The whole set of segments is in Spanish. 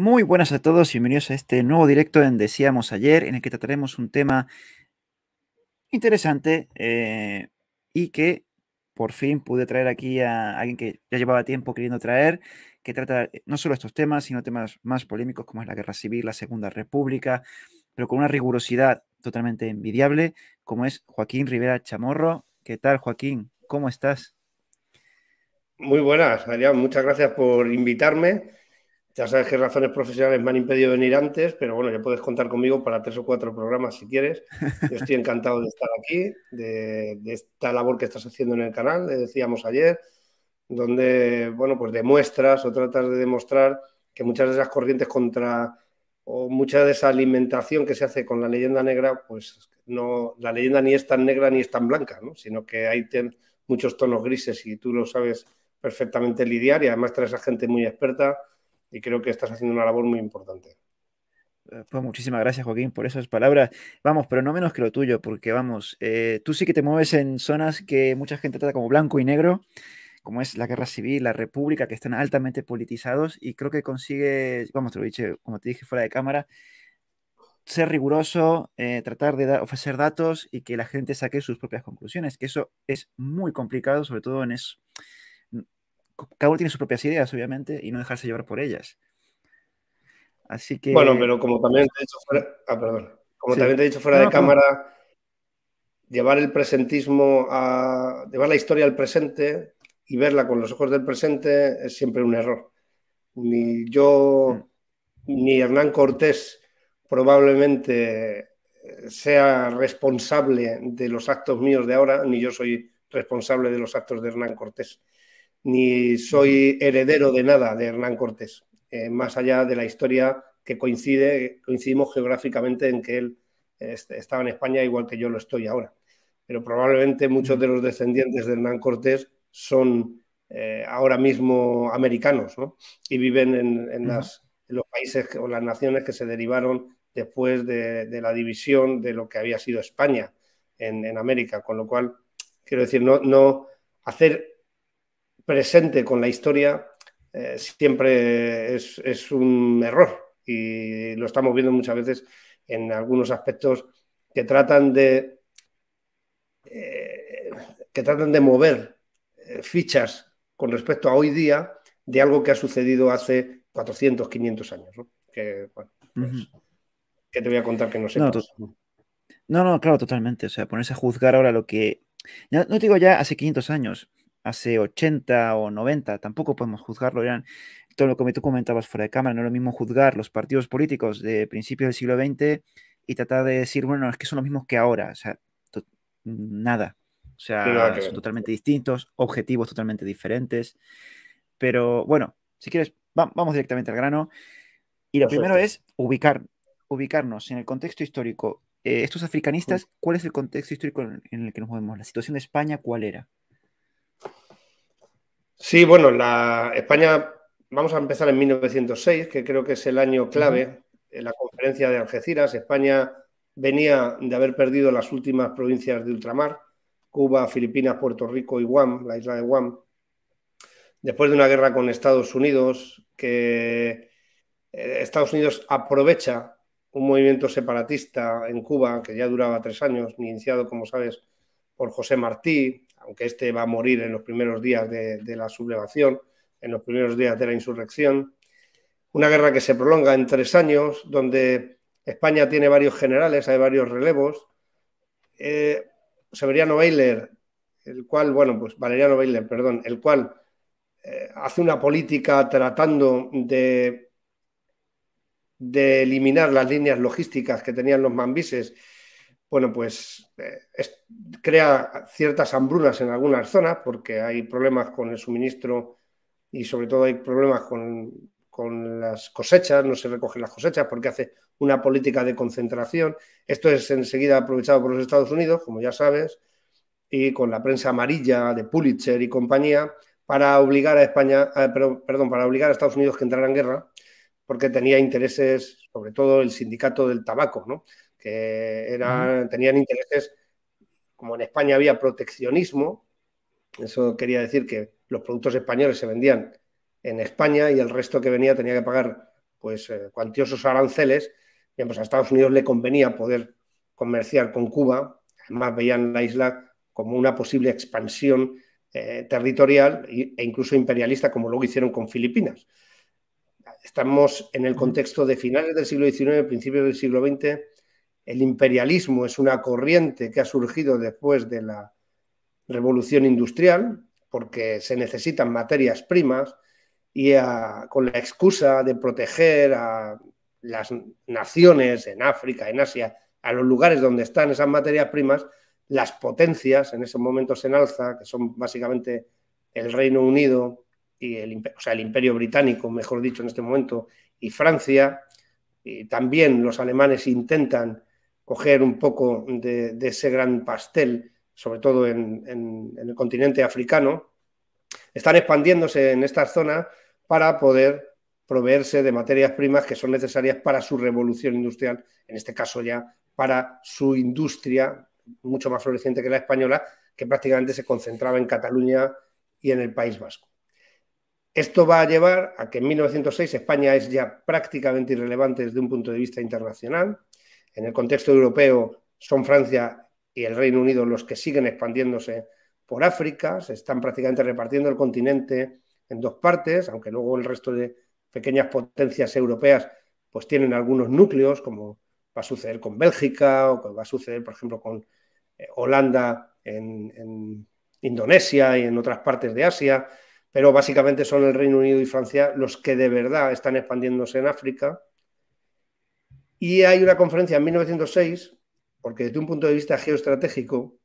Muy buenas a todos, y bienvenidos a este nuevo directo en Decíamos ayer, en el que trataremos un tema interesante eh, y que por fin pude traer aquí a alguien que ya llevaba tiempo queriendo traer, que trata eh, no solo estos temas, sino temas más polémicos como es la guerra civil, la Segunda República, pero con una rigurosidad totalmente envidiable, como es Joaquín Rivera Chamorro. ¿Qué tal, Joaquín? ¿Cómo estás? Muy buenas, Adrián. Muchas gracias por invitarme ya sabes que razones profesionales me han impedido venir antes, pero bueno, ya puedes contar conmigo para tres o cuatro programas si quieres. Yo estoy encantado de estar aquí, de, esta labor que estás haciendo en el canal, le decíamos ayer, donde, bueno, pues demuestras o tratas de demostrar que muchas de esas corrientes contra o mucha de esa alimentación que se hace con la leyenda negra, pues no, la leyenda ni es tan negra ni es tan blanca, sino que hay ten, muchos tonos grises y tú lo sabes perfectamente lidiar y además traes a gente muy experta y creo que estás haciendo una labor muy importante. Eh, pues muchísimas gracias, Joaquín, por esas palabras. Vamos, pero no menos que lo tuyo, porque vamos, eh, tú sí que te mueves en zonas que mucha gente trata como blanco y negro, como es la guerra civil, la república, que están altamente politizados, y creo que consigues, vamos, te lo dije, como te dije fuera de cámara, ser riguroso, eh, tratar de ofrecer datos y que la gente saque sus propias conclusiones, que eso es muy complicado, sobre todo en eso cada uno tiene sus propias ideas, obviamente, y no dejarse llevar por ellas. Así que... Bueno, pero como también te he dicho fuera, ah, Como también te he dicho fuera de cámara, llevar el presentismo a... llevar la historia al presente y verla con los ojos del presente es siempre un error. Ni yo, mm. ni Hernán Cortés probablemente eh, sea responsable de los actos míos de ahora, ni yo soy responsable de los actos de Hernán Cortés ni soy heredero de nada de Hernán Cortés, eh, más allá de la historia que coincide, coincidimos geográficamente en que él eh, estaba en España igual que yo lo estoy ahora. Pero probablemente muchos mm. de los descendientes de Hernán Cortés son eh, ahora mismo americanos y viven en, las, los países o las naciones que se derivaron después de, la división de lo que había sido España en, América. Con lo cual, quiero decir, no, no hacer presente con la historia eh, siempre es, un error y lo estamos viendo muchas veces en algunos aspectos que tratan de eh, que tratan de mover eh, fichas con respecto a hoy día de algo que ha sucedido hace 400, 500 años. Que, pues, te voy a contar que no sé. No, no, claro, totalmente. O sea, ponerse a juzgar ahora lo que... No, digo ya hace 500 años, hace 80 o 90, tampoco podemos juzgarlo, eran todo lo que tú comentabas fuera de cámara, no es lo mismo juzgar los partidos políticos de principios del siglo XX y tratar de decir, bueno, es que son los mismos que ahora, o sea, nada, o sea, son totalmente distintos, objetivos totalmente diferentes, pero bueno, si quieres, vamos directamente al grano. Y lo primero es ubicar, ubicarnos en el contexto histórico. Eh, estos africanistas, ¿cuál es el contexto histórico en el que nos movemos? ¿La situación de España cuál era? Sí, bueno, la España, vamos a empezar en 1906, que creo que es el año clave, en la conferencia de Algeciras. España venía de haber perdido las últimas provincias de ultramar, Cuba, Filipinas, Puerto Rico y Guam, la isla de Guam, después de una guerra con Estados Unidos, que eh, Estados Unidos aprovecha un movimiento separatista en Cuba que ya duraba tres años, iniciado, como sabes, por José Martí, aunque este va a morir en los primeros días de, la sublevación, en los primeros días de la insurrección. Una guerra que se prolonga en tres años, donde España tiene varios generales, hay varios relevos. Eh, Severiano el cual, bueno, pues Valeriano Bailer, perdón, el cual eh, hace una política tratando de eliminar las líneas logísticas que tenían los mambises bueno, pues eh, crea ciertas hambrunas en algunas zonas porque hay problemas con el suministro y sobre todo hay problemas con, las cosechas, no se recogen las cosechas porque hace una política de concentración. Esto es enseguida aprovechado por los Estados Unidos, como ya sabes, y con la prensa amarilla de Pulitzer y compañía para obligar a España, eh, perdón, para obligar a Estados Unidos que entrara en guerra porque tenía intereses, sobre todo el sindicato del tabaco, ¿no? que tenían intereses, como en España había proteccionismo, eso quería decir que los productos españoles se vendían en España y el resto que venía tenía que pagar pues eh, cuantiosos aranceles. y pues a Estados Unidos le convenía poder comerciar con Cuba, además veían la isla como una posible expansión eh, territorial e incluso imperialista, como luego hicieron con Filipinas. Estamos en el contexto de finales del siglo XIX, principios del siglo XX, el imperialismo es una corriente que ha surgido después de la revolución industrial, porque se necesitan materias primas y con la excusa de proteger a las naciones en África, en Asia, a los lugares donde están esas materias primas, las potencias en ese momento se enalzan, que son básicamente el Reino Unido y el, el Imperio Británico, mejor dicho, en este momento, y Francia, y también los alemanes intentan coger un poco de, ese gran pastel, sobre todo en, en el continente africano, están expandiéndose en estas zonas para poder proveerse de materias primas que son necesarias para su revolución industrial, en este caso ya para su industria mucho más floreciente que la española, que prácticamente se concentraba en Cataluña y en el País Vasco. Esto va a llevar a que en 1906 España es ya prácticamente irrelevante desde un punto de vista internacional en el contexto europeo son Francia y el Reino Unido los que siguen expandiéndose por África, se están prácticamente repartiendo el continente en dos partes, aunque luego el resto de pequeñas potencias europeas pues tienen algunos núcleos, como va a suceder con Bélgica o va a suceder, por ejemplo, con eh, Holanda en, en Indonesia y en otras partes de Asia, pero básicamente son el Reino Unido y Francia los que de verdad están expandiéndose en África y hay una conferencia en 1906, porque desde un punto de vista geoestratégico,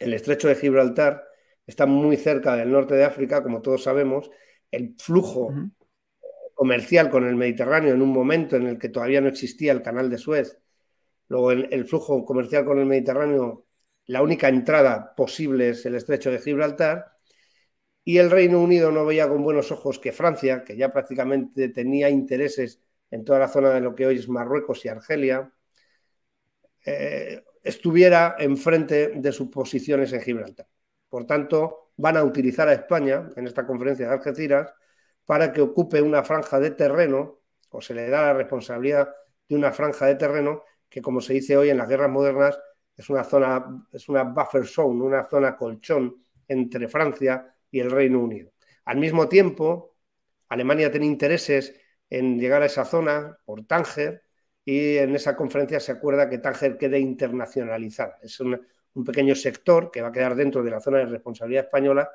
el estrecho de Gibraltar está muy cerca del norte de África, como todos sabemos, el flujo comercial con el Mediterráneo en un momento en el que todavía no existía el canal de Suez, luego el flujo comercial con el Mediterráneo, la única entrada posible es el estrecho de Gibraltar, y el Reino Unido no veía con buenos ojos que Francia, que ya prácticamente tenía intereses en toda la zona de lo que hoy es Marruecos y Argelia, eh, estuviera enfrente de sus posiciones en Gibraltar. Por tanto, van a utilizar a España en esta conferencia de Algeciras para que ocupe una franja de terreno, o se le da la responsabilidad de una franja de terreno que, como se dice hoy en las guerras modernas, es una zona, es una buffer zone, una zona colchón entre Francia y el Reino Unido. Al mismo tiempo, Alemania tiene intereses en llegar a esa zona por Tánger y en esa conferencia se acuerda que Tánger quede internacionalizada. Es un pequeño sector que va a quedar dentro de la zona de responsabilidad española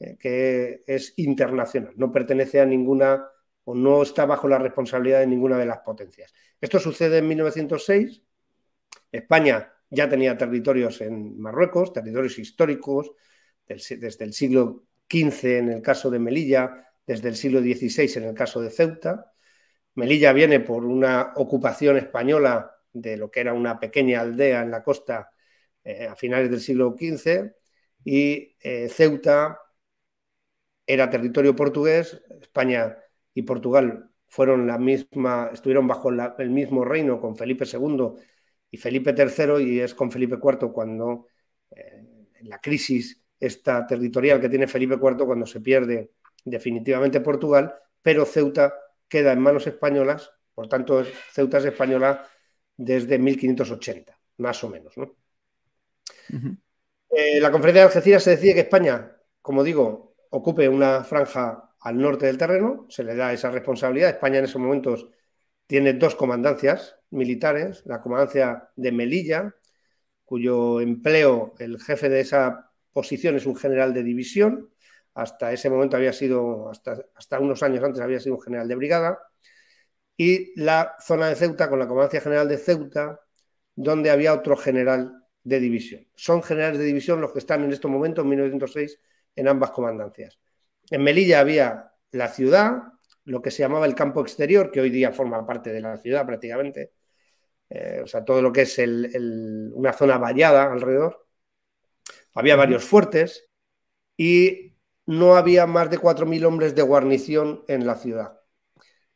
eh, que es internacional, no pertenece a ninguna o no está bajo la responsabilidad de ninguna de las potencias. Esto sucede en 1906. España ya tenía territorios en Marruecos, territorios históricos, desde el siglo XV en el caso de Melilla, desde el siglo XVI en el caso de Ceuta. Melilla viene por una ocupación española de lo que era una pequeña aldea en la costa eh, a finales del siglo XV y eh, Ceuta era territorio portugués, España y Portugal fueron la misma, estuvieron bajo el mismo reino con Felipe II y Felipe III y es con Felipe IV cuando eh, la crisis esta territorial que tiene Felipe IV cuando se pierde definitivamente Portugal, pero Ceuta queda en manos españolas, por tanto Ceuta es española desde 1580, más o menos. ¿no? Eh, la conferencia de Algeciras se decide que España, como digo, ocupe una franja al norte del terreno, se le da esa responsabilidad. España en esos momentos tiene dos comandancias militares, la comandancia de Melilla, cuyo empleo, el jefe de esa posición es un general de división, hasta ese momento había sido, hasta, hasta unos años antes había sido un general de brigada, y la zona de Ceuta con la Comandancia General de Ceuta, donde había otro general de división. Son generales de división los que están en este momento, en 1906, en ambas comandancias. En Melilla había la ciudad, lo que se llamaba el campo exterior, que hoy día forma parte de la ciudad prácticamente, eh, o sea, todo lo que es una zona vallada alrededor. Había varios fuertes y no había más de 4.000 hombres de guarnición en la ciudad,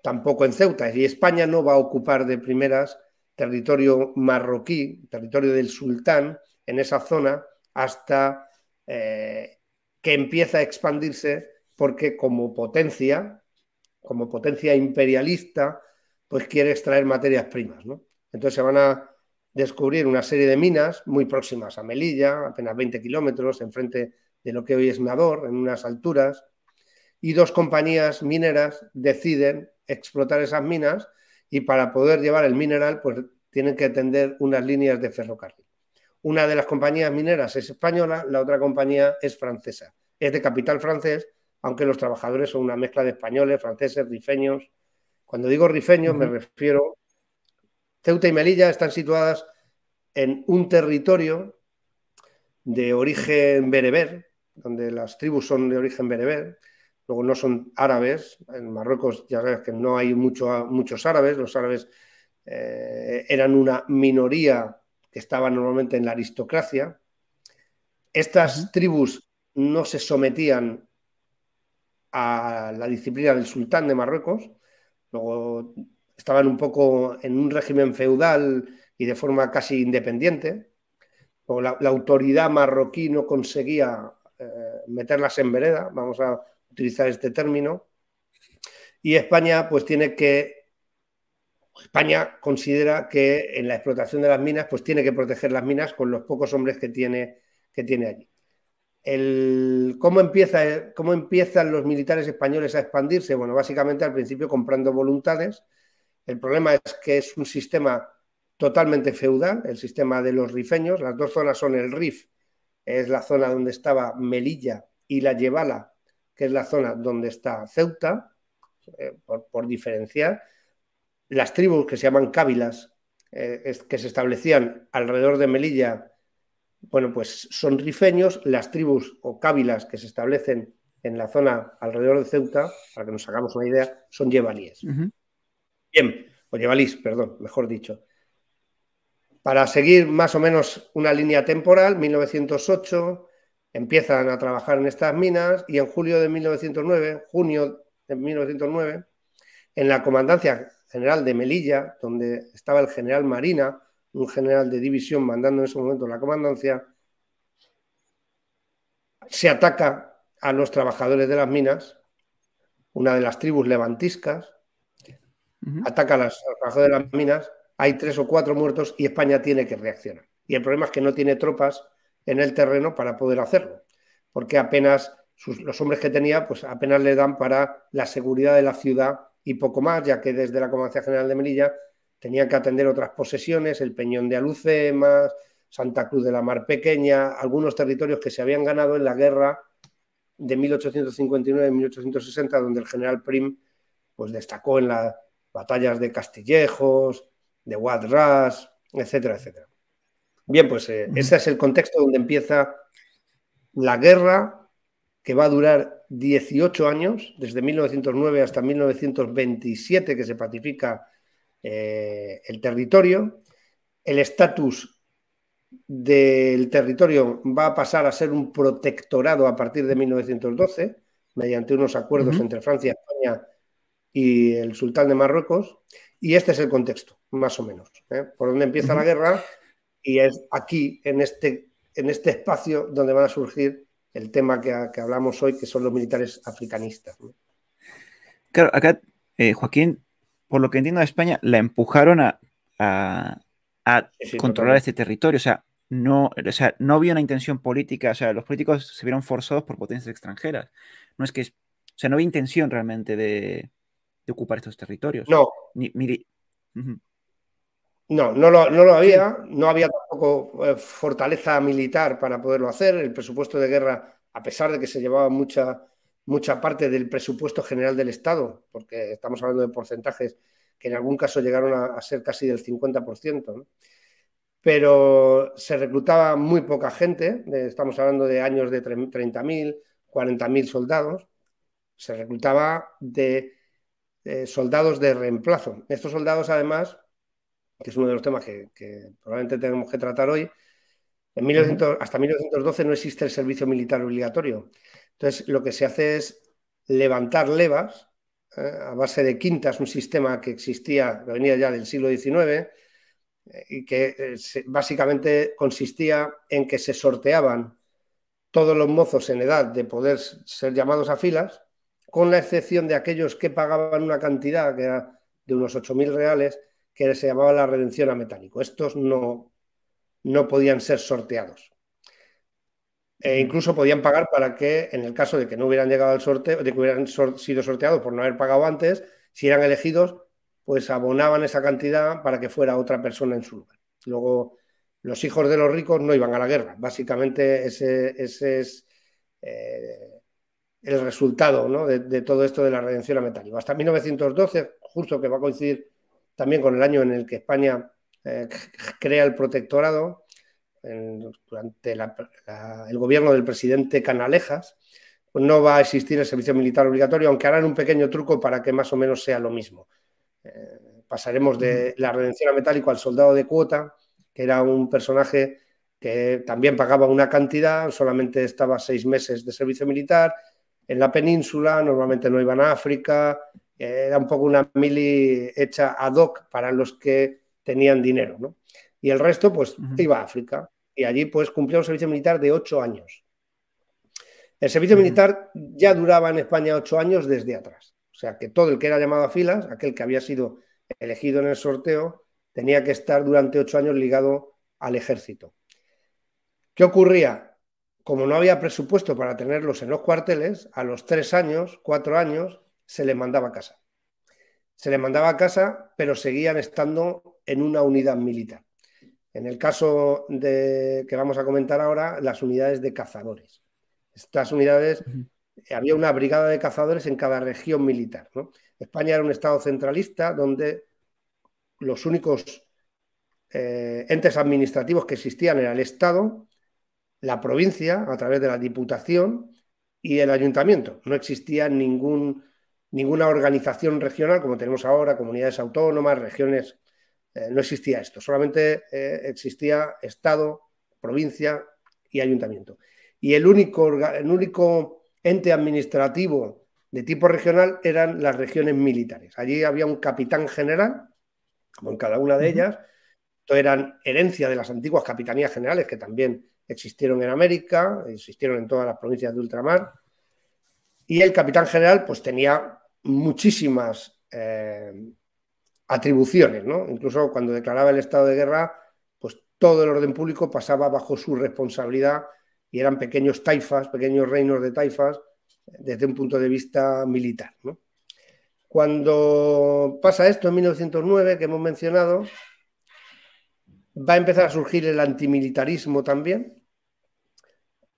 tampoco en Ceuta, y España no va a ocupar de primeras territorio marroquí, territorio del sultán, en esa zona hasta eh, que empieza a expandirse porque como potencia, como potencia imperialista, pues quiere extraer materias primas. ¿no? Entonces se van a descubrir una serie de minas muy próximas a Melilla, apenas 20 kilómetros, enfrente de lo que hoy es Nador, en unas alturas, y dos compañías mineras deciden explotar esas minas y para poder llevar el mineral, pues tienen que atender unas líneas de ferrocarril. Una de las compañías mineras es española, la otra compañía es francesa. Es de capital francés, aunque los trabajadores son una mezcla de españoles, franceses, rifeños. Cuando digo rifeños, me refiero. Ceuta y Melilla están situadas en un territorio de origen bereber, donde las tribus son de origen bereber, luego no son árabes. En Marruecos ya sabes que no hay muchos árabes, los árabes eh, eran una minoría que estaba normalmente en la aristocracia. Estas tribus no se sometían a la disciplina del sultán de Marruecos, luego estaban un poco en un régimen feudal y de forma casi independiente. Luego la autoridad marroquí no conseguía meterlas en vereda, vamos a utilizar este término. Y España, pues tiene que. España considera que en la explotación de las minas, pues tiene que proteger las minas con los pocos hombres que tiene, que tiene allí. ¿cómo, empieza, ¿Cómo empiezan los militares españoles a expandirse? Bueno, básicamente al principio comprando voluntades. El problema es que es un sistema totalmente feudal, el sistema de los rifeños. Las dos zonas son el RIF es la zona donde estaba Melilla y la Yebala, que es la zona donde está Ceuta, eh, por, diferenciar. Las tribus que se llaman cávilas, eh, que se establecían alrededor de Melilla, bueno, pues son rifeños. Las tribus o cávilas que se establecen en la zona alrededor de Ceuta, para que nos hagamos una idea, son yebalíes, Bien, o yebalís, perdón, mejor dicho. Para seguir más o menos una línea temporal, 1908 empiezan a trabajar en estas minas y en julio de 1909, junio de 1909, en la Comandancia General de Melilla, donde estaba el general Marina, un general de división mandando en ese momento la comandancia, se ataca a los trabajadores de las minas, una de las tribus levantiscas, ataca a los trabajadores de las minas hay tres o cuatro muertos y España tiene que reaccionar. Y el problema es que no tiene tropas en el terreno para poder hacerlo, porque apenas los hombres que tenía, pues apenas le dan para la seguridad de la ciudad y poco más, ya que desde la Comandancia General de Melilla tenían que atender otras posesiones, el Peñón de Alucemas, Santa Cruz de la Mar Pequeña, algunos territorios que se habían ganado en la guerra de 1859-1860, donde el general Prim pues, destacó en las batallas de Castillejos, de Watt etcétera, etcétera. Bien, pues eh, ese es el contexto donde empieza la guerra que va a durar 18 años, desde 1909 hasta 1927 que se pacifica eh, el territorio. El estatus del territorio va a pasar a ser un protectorado a partir de 1912, mediante unos acuerdos entre Francia, España y el sultán de Marruecos. Y este es el contexto, más o menos, ¿eh? por donde empieza la guerra y es aquí, en este, en este espacio, donde van a surgir el tema que, hablamos hoy, que son los militares africanistas. Claro, acá, eh, Joaquín, por lo que entiendo de España, la empujaron a, controlar este territorio, o sea, no, o sea, no había una intención política, o sea, los políticos se vieron forzados por potencias extranjeras, no es que, o sea, no había intención realmente de de ocupar estos territorios. No. No, no lo, no lo, había, no había tampoco eh, fortaleza militar para poderlo hacer. El presupuesto de guerra, a pesar de que se llevaba mucha, mucha parte del presupuesto general del Estado, porque estamos hablando de porcentajes que en algún caso llegaron a, ser casi del 50%, pero se reclutaba muy poca gente, estamos hablando de años de 30.000, 40.000 soldados, se reclutaba de eh, soldados de reemplazo. Estos soldados, además, que es uno de los temas que, probablemente tenemos que tratar hoy, en 1900, hasta 1912 no existe el servicio militar obligatorio. Entonces, lo que se hace es levantar levas eh, a base de quintas, un sistema que existía, que venía ya del siglo XIX, eh, y que básicamente consistía en que se sorteaban todos los mozos en edad de poder ser llamados a filas con la excepción de aquellos que pagaban una cantidad que era de unos 8.000 reales, que se llamaba la redención a metálico. Estos no, no podían ser sorteados. E incluso podían pagar para que, en el caso de que no hubieran llegado al sorteo, de que hubieran sido sorteados por no haber pagado antes, si eran elegidos, pues abonaban esa cantidad para que fuera otra persona en su lugar. Luego, los hijos de los ricos no iban a la guerra. Básicamente, ese, es eh, el resultado de, todo esto de la redención a metálico. Hasta 1912, justo que va a coincidir también con el año en el que España eh, crea el protectorado, durante el gobierno del presidente Canalejas, pues no va a existir el servicio militar obligatorio, aunque harán un pequeño truco para que más o menos sea lo mismo. Eh, pasaremos de la redención a metálico al soldado de cuota, que era un personaje que también pagaba una cantidad, solamente estaba seis meses de servicio militar, en la península, normalmente no iban a África, eh, era un poco una mili hecha ad hoc para los que tenían dinero, ¿no? Y el resto, pues, iba a África. Y allí, pues, cumplió un servicio militar de ocho años. El servicio militar ya duraba en España ocho años desde atrás. O sea, que todo el que era llamado a filas, aquel que había sido elegido en el sorteo, tenía que estar durante ocho años ligado al ejército. ¿Qué ocurría? como no había presupuesto para tenerlos en los cuarteles, a los tres años, cuatro años, se les mandaba a casa. Se les mandaba a casa, pero seguían estando en una unidad militar. En el caso de, que vamos a comentar ahora, las unidades de cazadores. Estas unidades, había una brigada de cazadores en cada región militar. España era un estado centralista donde los únicos eh, entes administrativos que existían era el Estado la provincia a través de la Diputación y el Ayuntamiento. No existía ningún, ninguna organización regional como tenemos ahora, comunidades autónomas, regiones. Eh, no existía esto, solamente eh, existía Estado, provincia y ayuntamiento. Y el único, único ente administrativo de tipo regional eran las regiones militares. Allí había un capitán general, como en cada una de ellas. eran herencia de las antiguas capitanías generales, que también existieron en América, existieron en todas las provincias de ultramar, y el capitán general pues tenía muchísimas eh, atribuciones, ¿no? Incluso cuando declaraba el estado de guerra, pues todo el orden público pasaba bajo su responsabilidad y eran pequeños taifas, pequeños reinos de taifas desde un punto de vista militar, Cuando pasa esto en 1909, que hemos mencionado, va a empezar a surgir el antimilitarismo también,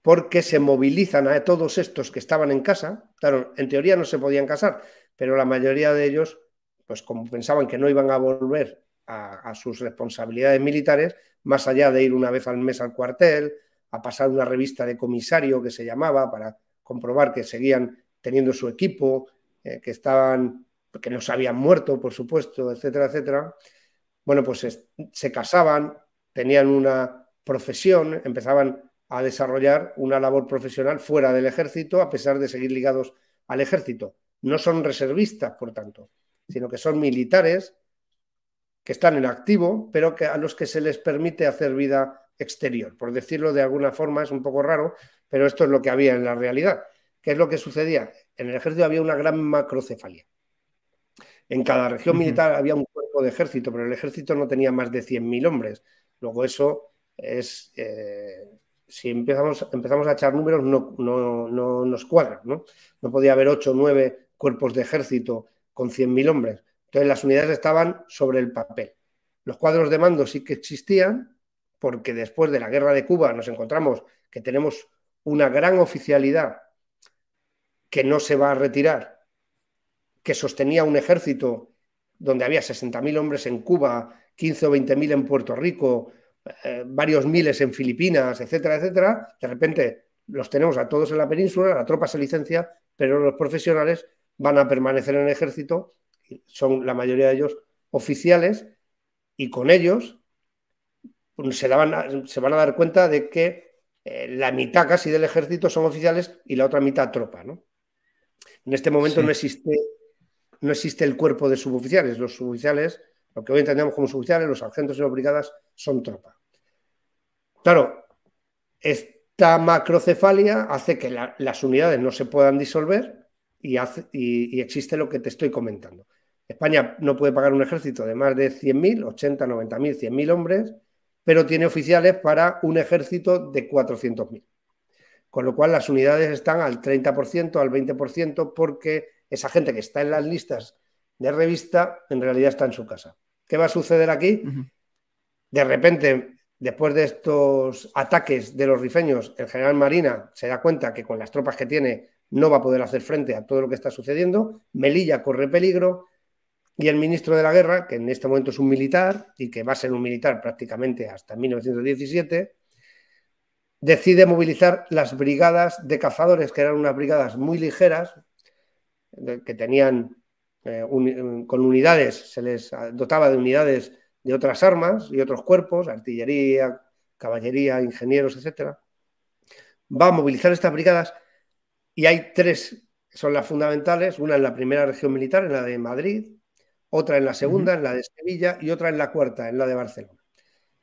porque se movilizan a todos estos que estaban en casa. Claro, en teoría no se podían casar, pero la mayoría de ellos, pues como pensaban que no iban a volver a, sus responsabilidades militares, más allá de ir una vez al mes al cuartel, a pasar una revista de comisario que se llamaba para comprobar que seguían teniendo su equipo, eh, que estaban, que no se habían muerto, por supuesto, etcétera, etcétera, bueno, pues se, casaban, tenían una profesión, empezaban a desarrollar una labor profesional fuera del ejército, a pesar de seguir ligados al ejército. No son reservistas, por tanto, sino que son militares que están en activo, pero que a los que se les permite hacer vida exterior. Por decirlo de alguna forma, es un poco raro, pero esto es lo que había en la realidad. ¿Qué es lo que sucedía? En el ejército había una gran macrocefalia. En cada región militar había un de ejército, pero el ejército no tenía más de 100.000 hombres. Luego eso es, eh, si empezamos, empezamos a echar números, no, no nos cuadra. ¿no? no podía haber 8 o 9 cuerpos de ejército con 100.000 hombres. Entonces las unidades estaban sobre el papel. Los cuadros de mando sí que existían, porque después de la guerra de Cuba nos encontramos que tenemos una gran oficialidad que no se va a retirar, que sostenía un ejército donde había 60.000 hombres en Cuba, 15 o 20.000 en Puerto Rico, eh, varios miles en Filipinas, etcétera, etcétera, de repente los tenemos a todos en la península, la tropa se licencia, pero los profesionales van a permanecer en el ejército, son la mayoría de ellos oficiales, y con ellos pues, se, van, a, se van a dar cuenta de que eh, la mitad casi del ejército son oficiales y la otra mitad tropa. ¿no? En este momento no existe no existe el cuerpo de suboficiales. Los suboficiales, lo que hoy entendemos como suboficiales, los sargentos y las brigadas, son tropa. Claro, esta macrocefalia hace que las unidades no se puedan disolver y, existe lo que te estoy comentando. España no puede pagar un ejército de más de 100.000, 80, 90.000, 100.000 hombres, pero tiene oficiales para un ejército de 400.000. Con lo cual las unidades están al 30%, al 20%, porque esa gente que está en las listas de revista en realidad está en su casa. ¿Qué va a suceder aquí? De repente, después de estos ataques de los rifeños, el general Marina se da cuenta que con las tropas que tiene no va a poder hacer frente a todo lo que está sucediendo, Melilla corre peligro y el ministro de la guerra, que en este momento es un militar y que va a ser un militar prácticamente hasta 1917, decide movilizar las brigadas de cazadores, que eran unas brigadas muy ligeras, que tenían eh, con unidades, se les dotaba de unidades de otras armas y otros cuerpos, artillería, caballería, ingenieros, etc. va a movilizar estas brigadas y hay tres son las fundamentales, una en la primera región militar, en la de Madrid, otra en la segunda, en la de Sevilla y otra en la cuarta, en la de Barcelona.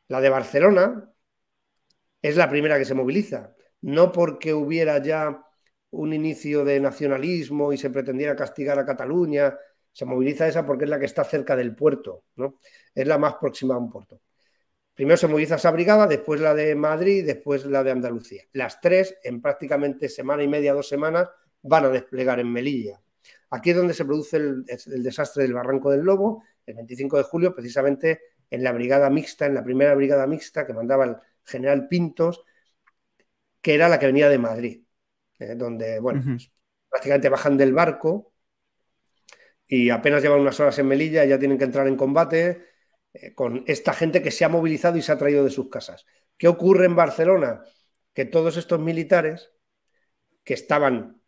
La de Barcelona es la primera que se moviliza, no porque hubiera ya un inicio de nacionalismo y se pretendiera castigar a Cataluña, se moviliza esa porque es la que está cerca del puerto, ¿no? Es la más próxima a un puerto. Primero se moviliza esa brigada, después la de Madrid, después la de Andalucía. Las tres, en prácticamente semana y media, dos semanas, van a desplegar en Melilla. Aquí es donde se produce el, el desastre del Barranco del Lobo, el 25 de julio, precisamente en la brigada mixta, en la primera brigada mixta que mandaba el general Pintos, que era la que venía de Madrid. Eh, donde, bueno, pues, prácticamente bajan del barco y apenas llevan unas horas en Melilla, ya tienen que entrar en combate eh, con esta gente que se ha movilizado y se ha traído de sus casas. ¿Qué ocurre en Barcelona? Que todos estos militares que estaban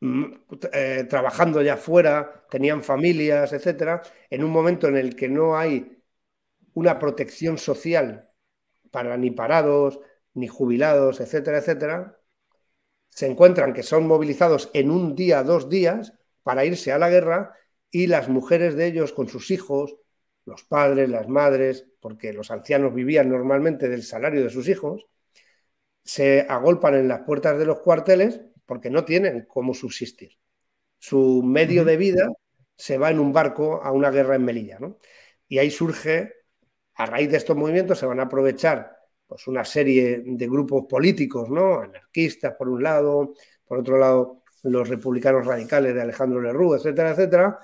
mm, eh, trabajando ya fuera, tenían familias, etcétera, en un momento en el que no hay una protección social para ni parados, ni jubilados, etcétera, etcétera, se encuentran que son movilizados en un día, dos días, para irse a la guerra y las mujeres de ellos con sus hijos, los padres, las madres, porque los ancianos vivían normalmente del salario de sus hijos, se agolpan en las puertas de los cuarteles porque no tienen cómo subsistir. Su medio de vida se va en un barco a una guerra en Melilla. Y ahí surge, a raíz de estos movimientos, se van a aprovechar pues, una serie de grupos políticos, ¿no? Anarquistas por un lado, por otro lado los republicanos radicales de Alejandro Lerroux, etcétera, etcétera,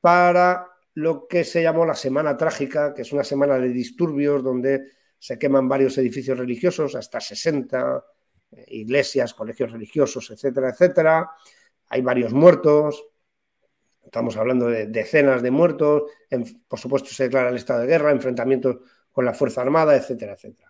para lo que se llamó la Semana Trágica, que es una semana de disturbios donde se queman varios edificios religiosos, hasta 60 eh, iglesias, colegios religiosos, etcétera, etcétera. Hay varios muertos, estamos hablando de decenas de muertos, por supuesto se declara el estado de guerra, enfrentamientos con la Fuerza Armada, etcétera, etcétera.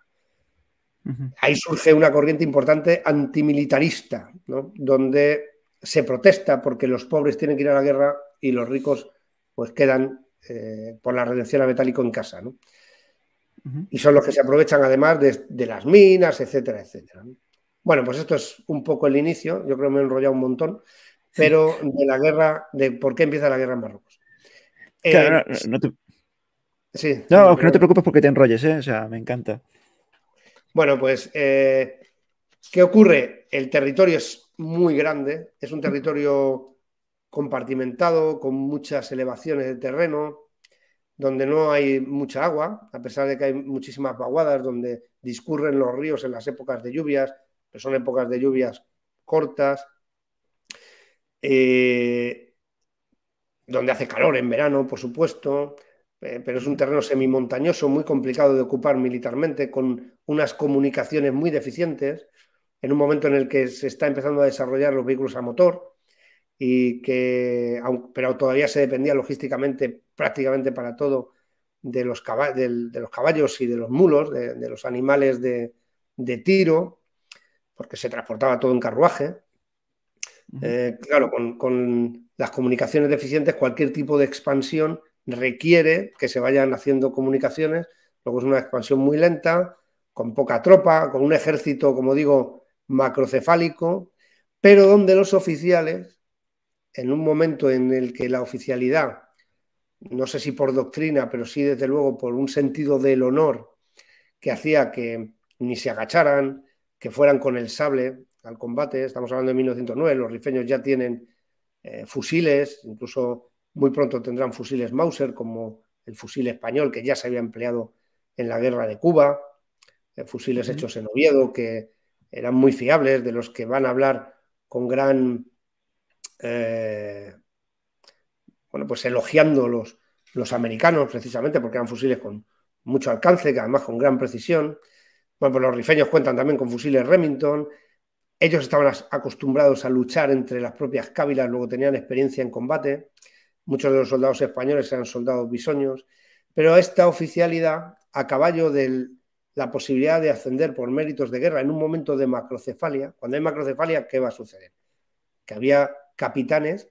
Ahí surge una corriente importante antimilitarista, donde se protesta porque los pobres tienen que ir a la guerra y los ricos pues quedan eh, por la redención a metálico en casa. Y son los que se aprovechan además de, las minas, etcétera, etcétera. Bueno, pues esto es un poco el inicio, yo creo que me he enrollado un montón, pero de la guerra, de por qué empieza la guerra en Marruecos. Claro, eh, no, te... no, te preocupes porque te enrolles, ¿eh? o sea, me encanta. Bueno, pues, eh, ¿qué ocurre? El territorio es muy grande, es un territorio compartimentado, con muchas elevaciones de terreno, donde no hay mucha agua, a pesar de que hay muchísimas vaguadas donde discurren los ríos en las épocas de lluvias, pero son épocas de lluvias cortas, eh, donde hace calor en verano, por supuesto, eh, pero es un terreno semimontañoso, muy complicado de ocupar militarmente, con unas comunicaciones muy deficientes, en un momento en el que se está empezando a desarrollar los vehículos a motor y que, pero todavía se dependía logísticamente prácticamente para todo de los, caballos, y de los mulos, de, los animales de, tiro, porque se transportaba todo en carruaje. Eh, claro, con, las comunicaciones deficientes, cualquier tipo de expansión requiere que se vayan haciendo comunicaciones. Luego es una expansión muy lenta, con poca tropa, con un ejército, como digo, macrocefálico, pero donde los oficiales, en un momento en el que la oficialidad, no sé si por doctrina, pero sí desde luego por un sentido del honor que hacía que ni se agacharan, que fueran con el sable al combate, estamos hablando de 1909, los rifeños ya tienen eh, fusiles, incluso muy pronto tendrán fusiles Mauser, como el fusil español que ya se había empleado en la guerra de Cuba, eh, fusiles hechos en Oviedo que eran muy fiables, de los que van a hablar con gran. Eh, bueno, pues elogiando los, los americanos precisamente porque eran fusiles con mucho alcance, que además con gran precisión. Bueno, pues los rifeños cuentan también con fusiles Remington. Ellos estaban acostumbrados a luchar entre las propias cávilas, luego tenían experiencia en combate. Muchos de los soldados españoles eran soldados bisoños, pero esta oficialidad a caballo de la posibilidad de ascender por méritos de guerra en un momento de macrocefalia, cuando hay macrocefalia, ¿qué va a suceder? Que había capitanes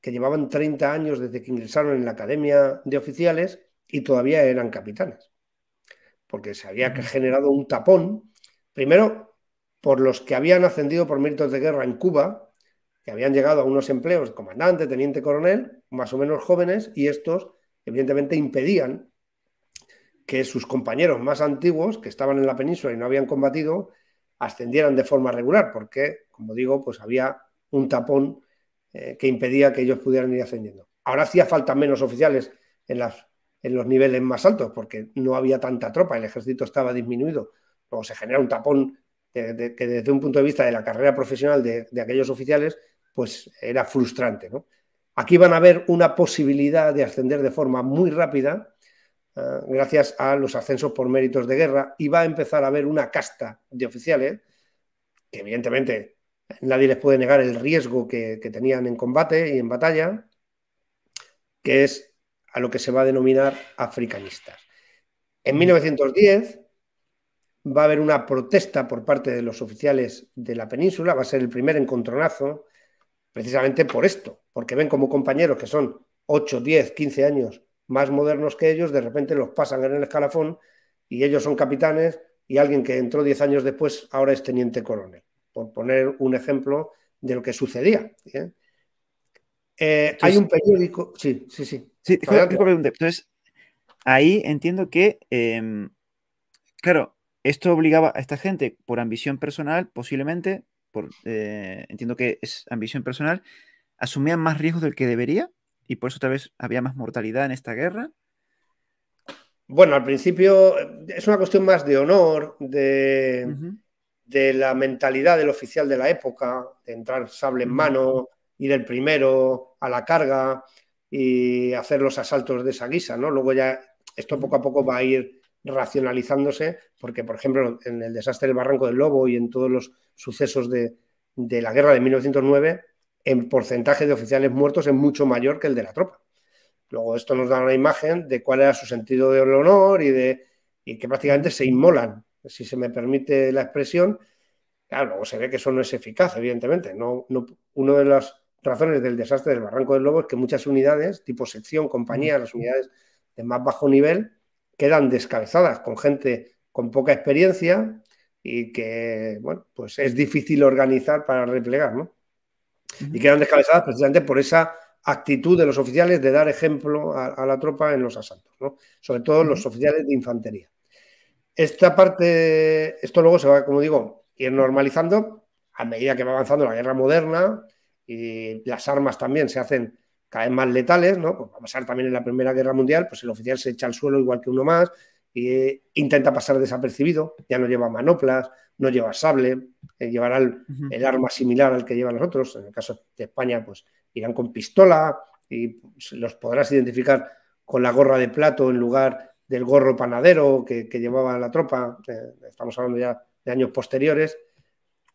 que llevaban 30 años desde que ingresaron en la academia de oficiales y todavía eran capitanes, porque se había generado un tapón, primero por los que habían ascendido por méritos de guerra en Cuba, que habían llegado a unos empleos de comandante, teniente coronel, más o menos jóvenes, y estos evidentemente impedían que sus compañeros más antiguos, que estaban en la península y no habían combatido, ascendieran de forma regular, porque, como digo, pues había un tapón eh, que impedía que ellos pudieran ir ascendiendo. Ahora hacía falta menos oficiales en, los niveles más altos, porque no había tanta tropa, el ejército estaba disminuido, o se genera un tapón que desde un punto de vista de la carrera profesional de aquellos oficiales pues era frustrante. Aquí van a haber una posibilidad de ascender de forma muy rápida ah, gracias a los ascensos por méritos de guerra y va a empezar a haber una casta de oficiales que evidentemente nadie les puede negar el riesgo que, que tenían en combate y en batalla, que es a lo que se va a denominar africanistas. En 1910 va a haber una protesta por parte de los oficiales de la península, va a ser el primer encontronazo precisamente por esto, porque ven como compañeros que son 8, 10, 15 años más modernos que ellos, de repente los pasan en el escalafón y ellos son capitanes y alguien que entró 10 años después ahora es teniente coronel, por poner un ejemplo de lo que sucedía. ¿eh? Eh, hay un periódico, sí, sí, sí. sí Entonces, ahí entiendo que, em, claro, esto obligaba a esta gente, por ambición personal, posiblemente, por, eh, entiendo que es ambición personal, asumían más riesgos del que debería y por eso otra vez había más mortalidad en esta guerra. Bueno, al principio eh, es una cuestión más de honor, de, de la mentalidad del oficial de la época, de entrar sable en mano, ir el primero a la carga y hacer los asaltos de esa guisa, ¿no? Luego ya esto poco a poco va a ir racionalizándose, porque, por ejemplo, en el desastre del Barranco del Lobo y en todos los sucesos de, la guerra de 1909, el porcentaje de oficiales muertos es mucho mayor que el de la tropa. Luego esto nos da una imagen de cuál era su sentido del honor y de y que prácticamente se inmolan, si se me permite la expresión. Claro, luego se ve que eso no es eficaz, evidentemente. No, no, una de las razones del desastre del Barranco del Lobo es que muchas unidades, tipo sección, compañía, las unidades de más bajo nivel, quedan descabezadas con gente con poca experiencia y que, bueno, pues es difícil organizar para replegar, ¿no? Y quedan descabezadas precisamente por esa actitud de los oficiales de dar ejemplo a, la tropa en los asaltos, ¿no? Sobre todo los oficiales de infantería. Esta parte, esto luego se va, como digo, ir normalizando a medida que va avanzando la guerra moderna y las armas también se hacen cada vez más letales, ¿no? Pues va a pasar también en la Primera Guerra Mundial, pues el oficial se echa al suelo igual que uno más, eh, intenta pasar desapercibido, ya no lleva manoplas, no lleva sable, eh, llevará el, arma similar al que llevan los otros, en el caso de España pues irán con pistola y pues, los podrás identificar con la gorra de plato en lugar del gorro panadero que, llevaba la tropa, eh, estamos hablando ya de años posteriores,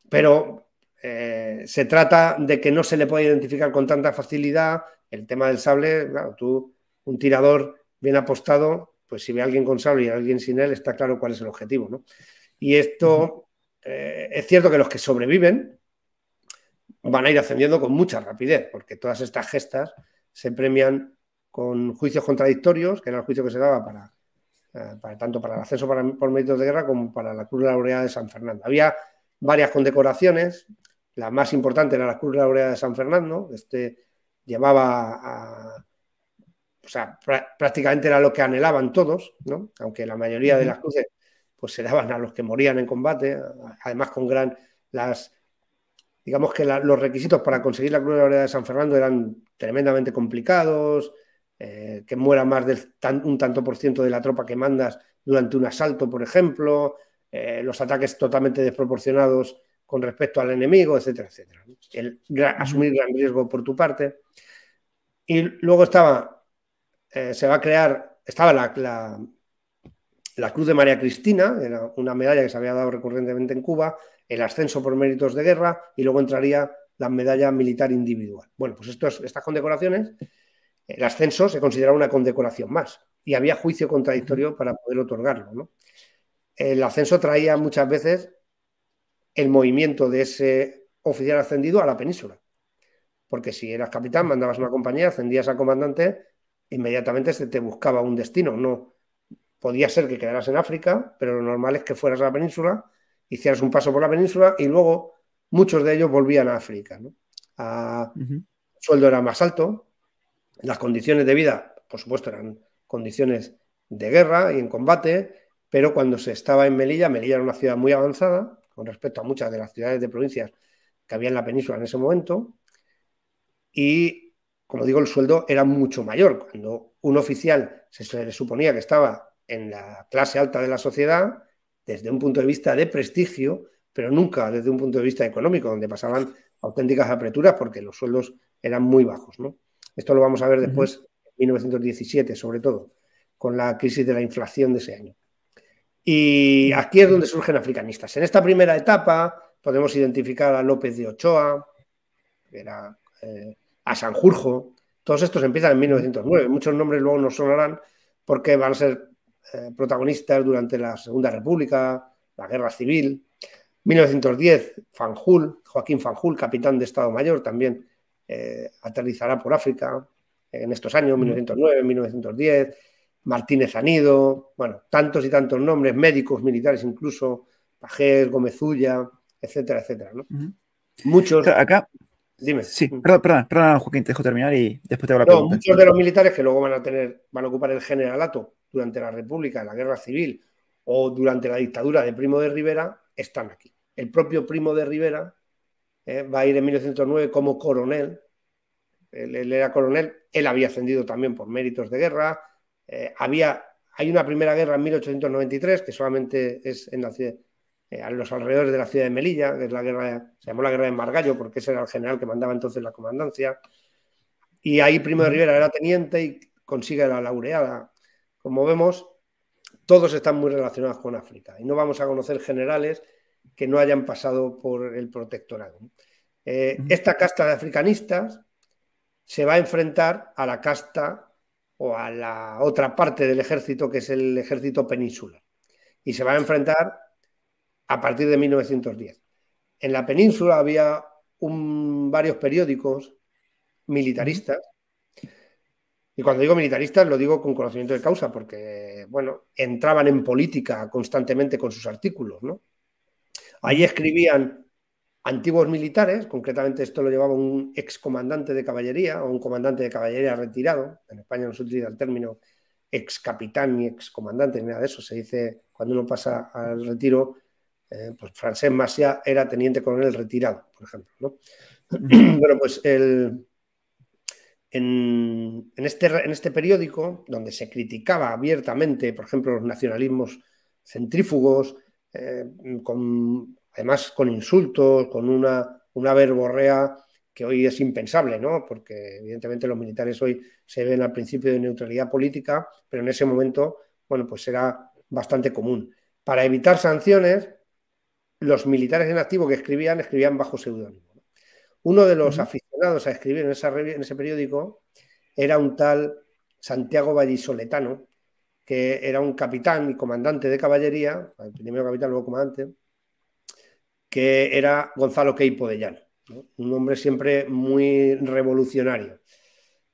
pero se trata de que no se le puede identificar con tanta facilidad el tema del sable, tú, un tirador bien apostado, pues si ve a alguien con sable y alguien sin él, está claro cuál es el objetivo, ¿no? Y esto, eh, es cierto que los que sobreviven van a ir ascendiendo con mucha rapidez, porque todas estas gestas se premian con juicios contradictorios, que era el juicio que se daba para, eh, tanto para el acceso por méritos de guerra como para la Cruz Laureada de San Fernando. Había varias condecoraciones, la más importante era la Cruz Laureada de San Fernando, este llevaba a, o sea, prácticamente era lo que anhelaban todos, ¿no? aunque la mayoría de las cruces pues, se daban a los que morían en combate, además con gran las digamos que los requisitos para conseguir la Cruz de la de San Fernando eran tremendamente complicados, eh, que muera más del un tanto por ciento de la tropa que mandas durante un asalto, por ejemplo, eh, los ataques totalmente desproporcionados con respecto al enemigo, etcétera, etcétera. El, asumir gran riesgo por tu parte. Y luego estaba eh, se va a crear, estaba la, la, Cruz de María Cristina, era una medalla que se había dado recurrentemente en Cuba, el ascenso por méritos de guerra y luego entraría la medalla militar individual. Bueno, pues estas condecoraciones, el ascenso se consideraba una condecoración más y había juicio contradictorio para poder otorgarlo. El ascenso traía muchas veces el movimiento de ese oficial ascendido a la península. Porque si eras capitán, mandabas una compañía, ascendías a comandante inmediatamente se te buscaba un destino. No podía ser que quedaras en África, pero lo normal es que fueras a la península, hicieras un paso por la península y luego muchos de ellos volvían a África. El sueldo era más alto, las condiciones de vida, por supuesto, eran condiciones de guerra y en combate, pero cuando se estaba en Melilla, Melilla era una ciudad muy avanzada con respecto a muchas de las ciudades de provincias que había en la península en ese momento, y como digo, el sueldo era mucho mayor. Cuando un oficial se le suponía que estaba en la clase alta de la sociedad, desde un punto de vista de prestigio, pero nunca desde un punto de vista económico, donde pasaban auténticas apreturas porque los sueldos eran muy bajos. Esto lo vamos a ver después, en 1917 sobre todo, con la crisis de la inflación de ese año. Y aquí es donde surgen africanistas. En esta primera etapa podemos identificar a López de Ochoa, que era... Eh, a Sanjurjo. Todos estos empiezan en 1909. Muchos nombres luego nos sonarán porque van a ser eh, protagonistas durante la Segunda República, la Guerra Civil. 1910, Fanjul, Joaquín Fanjul, capitán de Estado Mayor, también eh, aterrizará por África en estos años, 1909, 1910. Martínez Anido, bueno, tantos y tantos nombres, médicos, militares incluso, Pajés, Gómezulla, etcétera, etcétera. Muchos. Acá, Dime. Sí, mm. perdón, perdón, perdón, Joaquín, te dejo terminar y después te hago Muchos de los militares que luego van a tener, van a ocupar el generalato durante la República, la Guerra Civil o durante la dictadura de Primo de Rivera, están aquí. El propio Primo de Rivera eh, va a ir en 1909 como coronel. Él, era coronel, él había ascendido también por méritos de guerra. Eh, había, hay una primera guerra en 1893 que solamente es en la ciudad eh, a los alrededores de la ciudad de Melilla, que es la guerra, se llamó la guerra de Margallo porque ese era el general que mandaba entonces la comandancia. Y ahí Primo de Rivera era teniente y consigue la laureada. Como vemos, todos están muy relacionados con África y no vamos a conocer generales que no hayan pasado por el protectorado. Eh, esta casta de africanistas se va a enfrentar a la casta o a la otra parte del ejército que es el ejército peninsular y se va a enfrentar a partir de 1910. En la península había varios periódicos militaristas. Y cuando digo militaristas lo digo con conocimiento de causa, porque, bueno, entraban en política constantemente con sus artículos, ¿no? Ahí escribían antiguos militares, concretamente esto lo llevaba un excomandante de caballería o un comandante de caballería retirado, en España no se utiliza el término excapitán capitán ni excomandante, ni nada de eso, se dice cuando uno pasa al retiro eh, pues Francés Masia era teniente coronel retirado, por ejemplo. bueno, pues en, este, en este periódico, donde se criticaba abiertamente, por ejemplo, los nacionalismos centrífugos, eh, además con insultos, con una, una verborrea que hoy es impensable, Porque evidentemente los militares hoy se ven al principio de neutralidad política, pero en ese momento, bueno, pues era bastante común. Para evitar sanciones, los militares en activo que escribían, escribían bajo seudónimo. Uno de los aficionados a escribir en, ese periódico era un tal Santiago Vallisoletano, que era un capitán y comandante de caballería, primero capitán, luego comandante, que era Gonzalo Queipo de Llano, un hombre siempre muy revolucionario.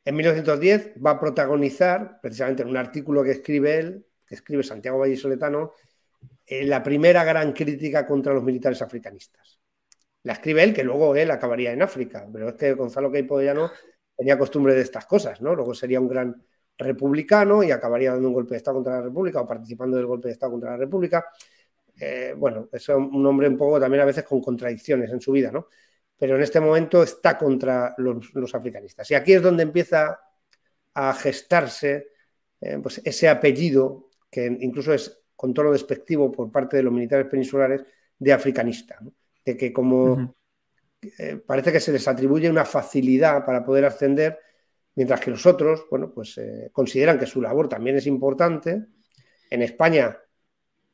En 1910 va a protagonizar, precisamente en un artículo que escribe él, que escribe Santiago Vallisoletano, eh, la primera gran crítica contra los militares africanistas. La escribe él, que luego él acabaría en África, pero es que Gonzalo Queipo de tenía costumbre de estas cosas, ¿no? Luego sería un gran republicano y acabaría dando un golpe de Estado contra la República o participando del golpe de Estado contra la República. Eh, bueno, es un hombre un poco también a veces con contradicciones en su vida, ¿no? Pero en este momento está contra los, africanistas. Y aquí es donde empieza a gestarse eh, pues ese apellido que incluso es con lo despectivo por parte de los militares peninsulares de africanista, de que como eh, parece que se les atribuye una facilidad para poder ascender, mientras que los otros, bueno, pues eh, consideran que su labor también es importante. En España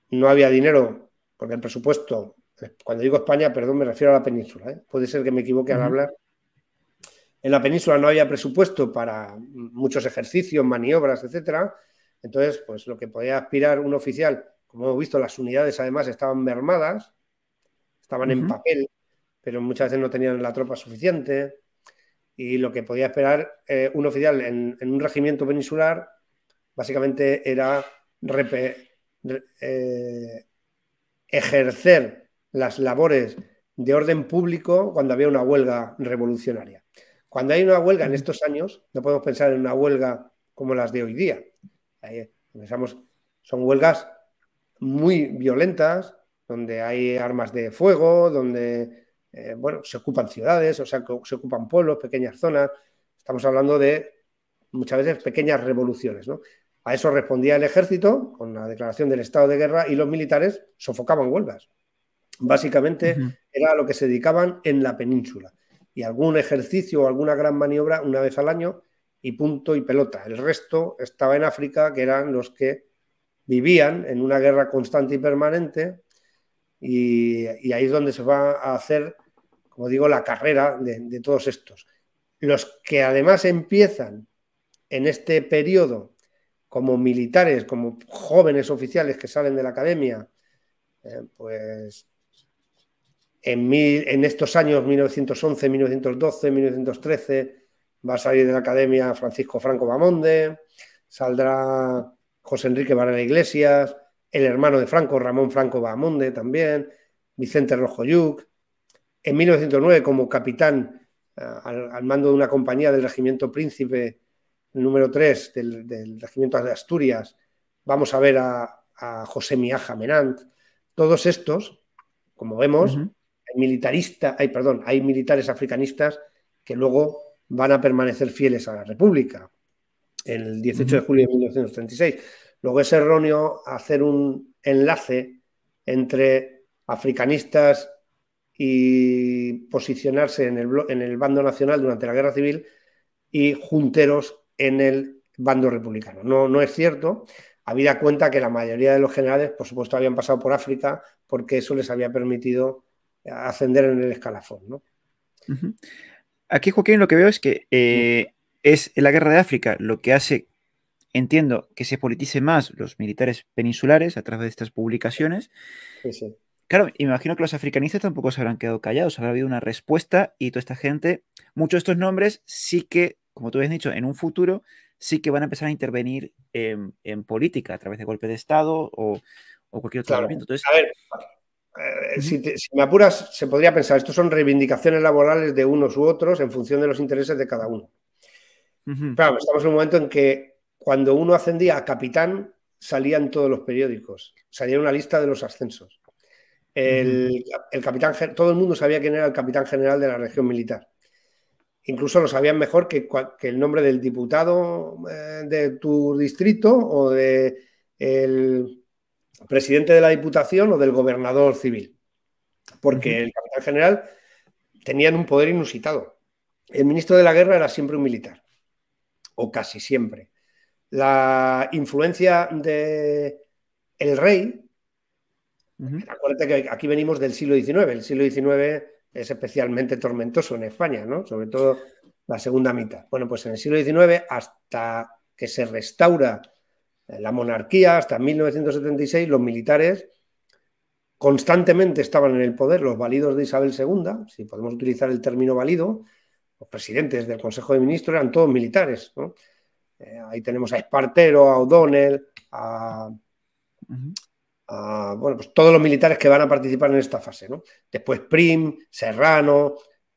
no había dinero, porque el presupuesto, eh, cuando digo España, perdón, me refiero a la península, puede ser que me equivoque al hablar. En la península no había presupuesto para mm, muchos ejercicios, maniobras, etcétera, entonces, pues lo que podía aspirar un oficial, como hemos visto, las unidades además estaban mermadas, estaban en papel, pero muchas veces no tenían la tropa suficiente. Y lo que podía esperar eh, un oficial en, un regimiento peninsular, básicamente era eh, ejercer las labores de orden público cuando había una huelga revolucionaria. Cuando hay una huelga en estos años, no podemos pensar en una huelga como las de hoy día, son huelgas muy violentas, donde hay armas de fuego, donde eh, bueno, se ocupan ciudades, o sea, se ocupan pueblos, pequeñas zonas. Estamos hablando de muchas veces pequeñas revoluciones. A eso respondía el ejército con la declaración del estado de guerra y los militares sofocaban huelgas. Básicamente era a lo que se dedicaban en la península. Y algún ejercicio o alguna gran maniobra una vez al año y punto y pelota. El resto estaba en África, que eran los que vivían en una guerra constante y permanente, y, ahí es donde se va a hacer, como digo, la carrera de, todos estos. Los que además empiezan en este periodo como militares, como jóvenes oficiales que salen de la academia, eh, pues en, en, estos años 1911, 1912, 1913, va a salir de la academia Francisco Franco Bamonde, saldrá José Enrique Varela Iglesias, el hermano de Franco, Ramón Franco Bamonde también, Vicente Rojo En 1909, como capitán eh, al, mando de una compañía del Regimiento Príncipe número 3 del, Regimiento de Asturias, vamos a ver a, José Miaja Menant. Todos estos, como vemos, militarista, perdón, hay militares africanistas que luego van a permanecer fieles a la República el 18 de julio de 1936. Luego es erróneo hacer un enlace entre africanistas y posicionarse en el, bando nacional durante la guerra civil y junteros en el bando republicano. No, no es cierto, habida cuenta que la mayoría de los generales, por supuesto, habían pasado por África porque eso les había permitido ascender en el escalafón. ¿no? aquí, Joaquín, lo que veo es que eh, es la guerra de África lo que hace, entiendo, que se politice más los militares peninsulares a través de estas publicaciones. Claro, imagino que los africanistas tampoco se habrán quedado callados, habrá habido una respuesta y toda esta gente, muchos de estos nombres sí que, como tú habías dicho, en un futuro sí que van a empezar a intervenir en, política a través de golpe de Estado o, cualquier otro movimiento. a ver, eh, si, me apuras, se podría pensar, estos son reivindicaciones laborales de unos u otros en función de los intereses de cada uno. Claro, estamos en un momento en que cuando uno ascendía a capitán, salían todos los periódicos, salía una lista de los ascensos. El, capitán, todo el mundo sabía quién era el capitán general de la región militar. Incluso lo sabían mejor que, el nombre del diputado eh, de tu distrito o de el presidente de la Diputación o del gobernador civil, porque el capitán general tenían un poder inusitado. El ministro de la guerra era siempre un militar, o casi siempre. La influencia de el rey, acuérdate que aquí venimos del siglo XIX, el siglo XIX es especialmente tormentoso en España, ¿no? sobre todo la segunda mitad. Bueno, pues en el siglo XIX, hasta que se restaura la monarquía, hasta 1976, los militares constantemente estaban en el poder, los validos de Isabel II, si podemos utilizar el término válido, los presidentes del Consejo de Ministros eran todos militares. Eh, ahí tenemos a Espartero, a O'Donnell, a, bueno, pues todos los militares que van a participar en esta fase. Después Prim, Serrano,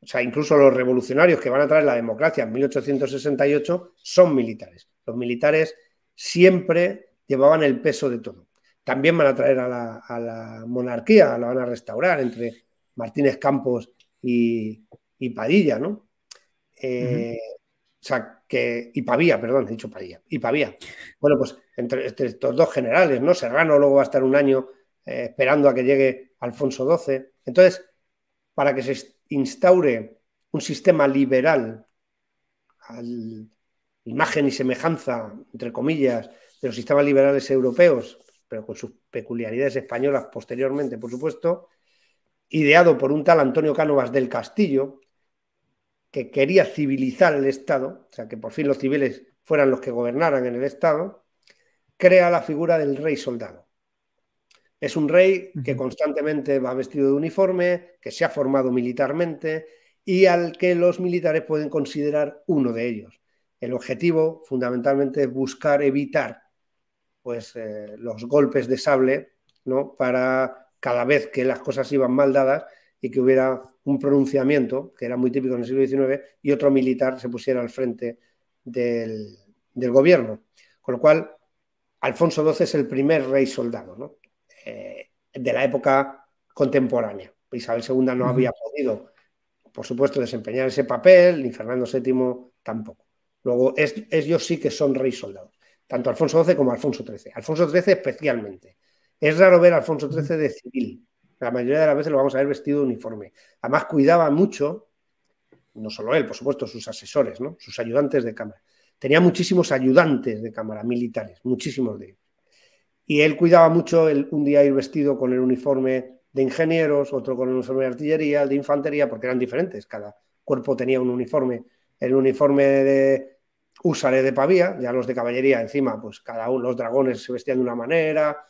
o sea, incluso los revolucionarios que van a traer la democracia en 1868 son militares. Los militares siempre llevaban el peso de todo. También van a traer a la, monarquía, la van a restaurar entre Martínez Campos y, Padilla, ¿no? Eh, que. Y Pavía, perdón, he dicho Padilla. Y Pavía. Bueno, pues entre, estos dos generales, ¿no? Serrano luego va a estar un año eh, esperando a que llegue Alfonso XII. Entonces, para que se instaure un sistema liberal al, imagen y semejanza, entre comillas, de los sistemas liberales europeos, pero con sus peculiaridades españolas posteriormente, por supuesto, ideado por un tal Antonio Cánovas del Castillo, que quería civilizar el Estado, o sea, que por fin los civiles fueran los que gobernaran en el Estado, crea la figura del rey soldado. Es un rey que constantemente va vestido de uniforme, que se ha formado militarmente y al que los militares pueden considerar uno de ellos. El objetivo fundamentalmente es buscar evitar pues, eh, los golpes de sable ¿no? para cada vez que las cosas iban mal dadas y que hubiera un pronunciamiento, que era muy típico en el siglo XIX, y otro militar se pusiera al frente del, gobierno. Con lo cual, Alfonso XII es el primer rey soldado eh, de la época contemporánea. Isabel II no había podido, por supuesto, desempeñar ese papel, ni Fernando VII tampoco. Luego, es, ellos sí que son rey soldados, tanto Alfonso XII como Alfonso XIII. Alfonso XIII especialmente. Es raro ver a Alfonso XIII de civil. La mayoría de las veces lo vamos a ver vestido de uniforme. Además, cuidaba mucho, no solo él, por supuesto, sus asesores, ¿no? sus ayudantes de cámara. Tenía muchísimos ayudantes de cámara, militares, muchísimos de ellos. Y él cuidaba mucho un día ir vestido con el uniforme de ingenieros, otro con el uniforme de artillería, de infantería, porque eran diferentes. Cada cuerpo tenía un uniforme el uniforme de húsare de Pavía, ya los de caballería encima, pues cada uno, los dragones se vestían de una manera,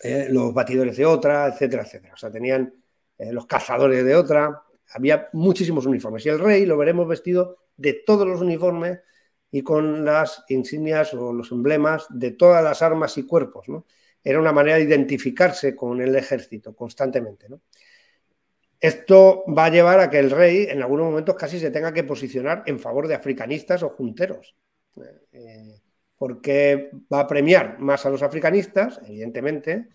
eh, los batidores de otra, etcétera, etcétera. O sea, tenían eh, los cazadores de otra, había muchísimos uniformes. Y el rey lo veremos vestido de todos los uniformes y con las insignias o los emblemas de todas las armas y cuerpos. ¿no? Era una manera de identificarse con el ejército constantemente. ¿no? Esto va a llevar a que el rey en algunos momentos casi se tenga que posicionar en favor de africanistas o junteros, eh, porque va a premiar más a los africanistas, evidentemente,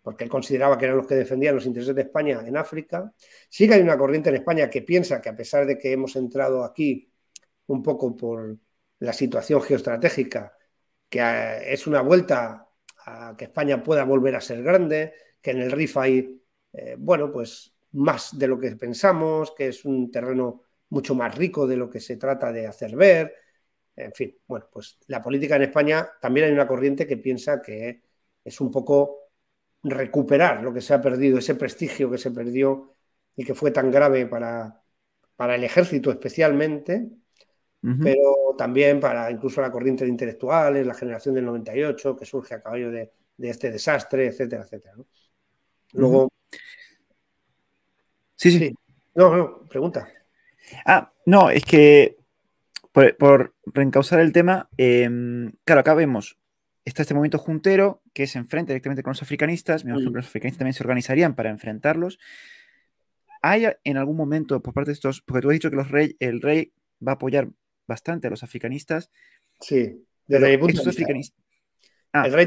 porque él consideraba que eran los que defendían los intereses de España en África. Sí que hay una corriente en España que piensa que a pesar de que hemos entrado aquí un poco por la situación geoestratégica, que eh, es una vuelta a que España pueda volver a ser grande, que en el RIF hay, eh, bueno, pues más de lo que pensamos, que es un terreno mucho más rico de lo que se trata de hacer ver. En fin, bueno, pues la política en España también hay una corriente que piensa que es un poco recuperar lo que se ha perdido, ese prestigio que se perdió y que fue tan grave para, el ejército especialmente, pero también para incluso la corriente de intelectuales, la generación del 98 que surge a caballo de, este desastre, etcétera, etcétera. Luego, Sí, sí. No, no, pregunta. Ah, no, es que por, por reencauzar el tema, em, claro, acá vemos, está este movimiento juntero que se enfrenta directamente con los africanistas, me mm. los africanistas también se organizarían para enfrentarlos. ¿Hay en algún momento por parte de estos, porque tú has dicho que los rey, el rey va a apoyar bastante a los africanistas? Sí, desde punto de vista. Ah, el, rey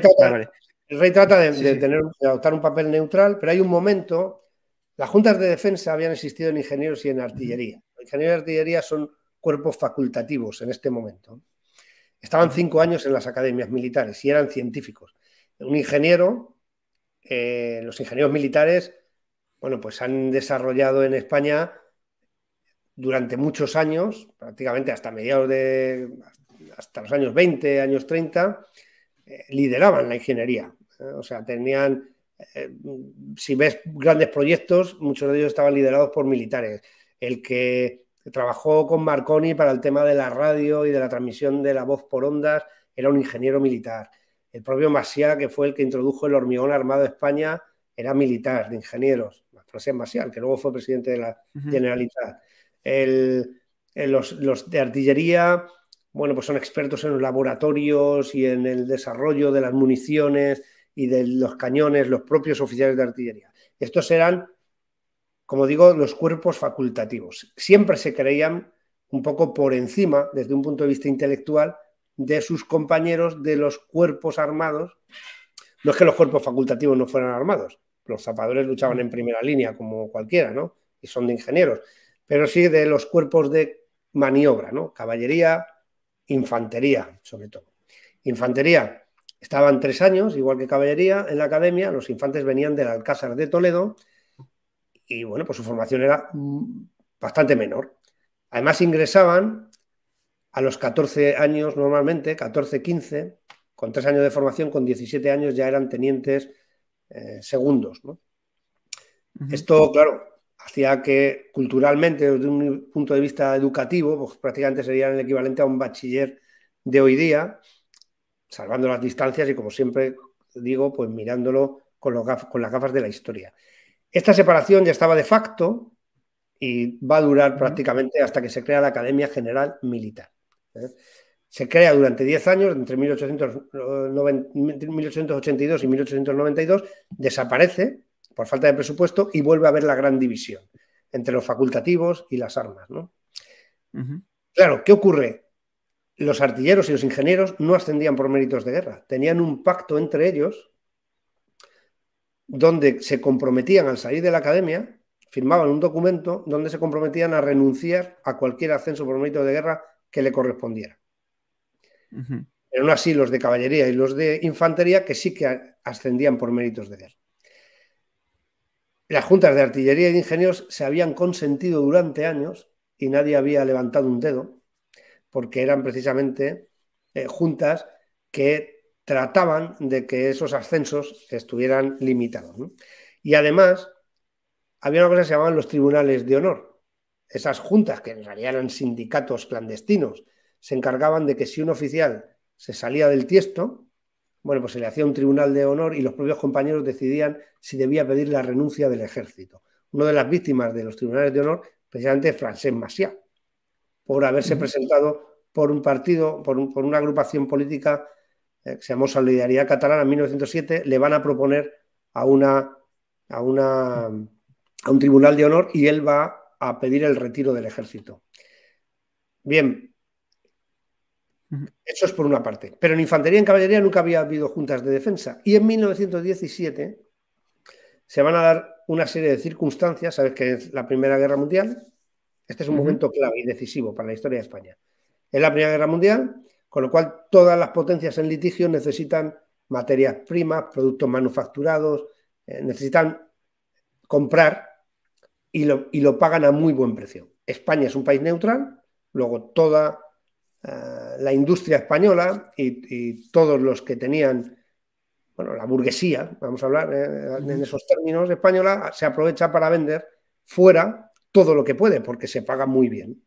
trata, de, tener, de adoptar un papel neutral, pero hay un momento las juntas de defensa habían existido en ingenieros y en artillería. Ingenieros y artillería son cuerpos facultativos en este momento. Estaban cinco años en las academias militares y eran científicos. Un ingeniero, eh, los ingenieros militares, bueno, pues han desarrollado en España durante muchos años, prácticamente hasta mediados de, hasta los años 20, años 30, eh, lideraban la ingeniería. o sea, tenían eh, si ves grandes proyectos, muchos de ellos estaban liderados por militares. El que trabajó con Marconi para el tema de la radio y de la transmisión de la voz por ondas era un ingeniero militar. El propio Masia, que fue el que introdujo el hormigón armado de España, era militar, de ingenieros. Francés Masia, que luego fue presidente de la Generalitat. Eh, los, los de artillería, bueno, pues son expertos en los laboratorios y en el desarrollo de las municiones y de los cañones, los propios oficiales de artillería. Estos eran, como digo, los cuerpos facultativos. Siempre se creían un poco por encima, desde un punto de vista intelectual, de sus compañeros de los cuerpos armados. No es que los cuerpos facultativos no fueran armados, los zapadores luchaban en primera línea como cualquiera, ¿no? Y son de ingenieros, pero sí de los cuerpos de maniobra, ¿no? Caballería, infantería, sobre todo. Infantería, Estaban tres años, igual que caballería, en la academia. Los infantes venían del Alcázar de Toledo y, bueno, pues su formación era mm, bastante menor. Además, ingresaban a los 14 años normalmente, 14, 15, con tres años de formación, con 17 años ya eran tenientes eh, segundos. ¿no? Esto, claro, hacía que culturalmente, desde un punto de vista educativo, pues prácticamente serían el equivalente a un bachiller de hoy día, salvando las distancias y como siempre digo, pues mirándolo con, las gafas de la historia. Esta separación ya estaba de facto y va a durar prácticamente hasta que se crea la Academia General Militar. ¿eh? Se crea durante 10 años, entre 1882 eh, y 1892, desaparece por falta de presupuesto y vuelve a haber la gran división entre los facultativos y las armas. Claro, ¿qué ocurre? los artilleros y los ingenieros no ascendían por méritos de guerra, tenían un pacto entre ellos donde se comprometían al salir de la academia, firmaban un documento donde se comprometían a renunciar a cualquier ascenso por méritos de guerra que le correspondiera. Pero no Eran así los de caballería y los de infantería que sí que ascendían por méritos de guerra. Las juntas de artillería y ingenieros se habían consentido durante años y nadie había levantado un dedo porque eran precisamente eh, juntas que trataban de que esos ascensos estuvieran limitados. Y además, había una cosa que se llamaban los tribunales de honor. Esas juntas, que en realidad eran sindicatos clandestinos, se encargaban de que si un oficial se salía del tiesto, bueno, pues se le hacía un tribunal de honor y los propios compañeros decidían si debía pedir la renuncia del ejército. Una de las víctimas de los tribunales de honor, precisamente, Francesc por haberse presentado por un partido, por, una agrupación política eh, que se llamó Solidaridad Catalana en 1907, le van a proponer a, una, a, una, a un tribunal de honor y él va a pedir el retiro del ejército. Bien, eso es por una parte. Pero en infantería y en caballería nunca había habido juntas de defensa. Y en 1917 se van a dar una serie de circunstancias, sabes que es la Primera Guerra Mundial, este es un momento clave y decisivo para la historia de España. Es la Primera Guerra Mundial, con lo cual todas las potencias en litigio necesitan materias primas, productos manufacturados, eh, necesitan comprar y lo, pagan a muy buen precio. España es un país neutral, luego toda eh, la industria española y, todos los que tenían, bueno, la burguesía, vamos a hablar eh, en esos términos, española, se aprovecha para vender fuera todo lo que puede porque se paga muy bien.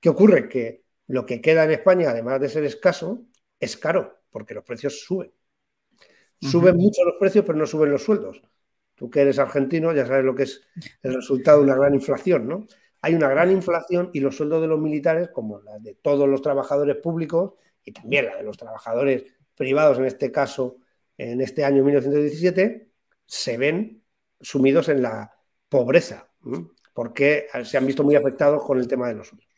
¿Qué ocurre? Que lo que queda en España, además de ser escaso, es caro porque los precios suben. Suben mucho los precios, pero no suben los sueldos. Tú que eres argentino ya sabes lo que es el resultado de una gran inflación, ¿no? Hay una gran inflación y los sueldos de los militares, como la de todos los trabajadores públicos y también la de los trabajadores privados, en este caso, en este año 1917, se ven sumidos en la pobreza porque se han visto muy afectados con el tema de los suyos.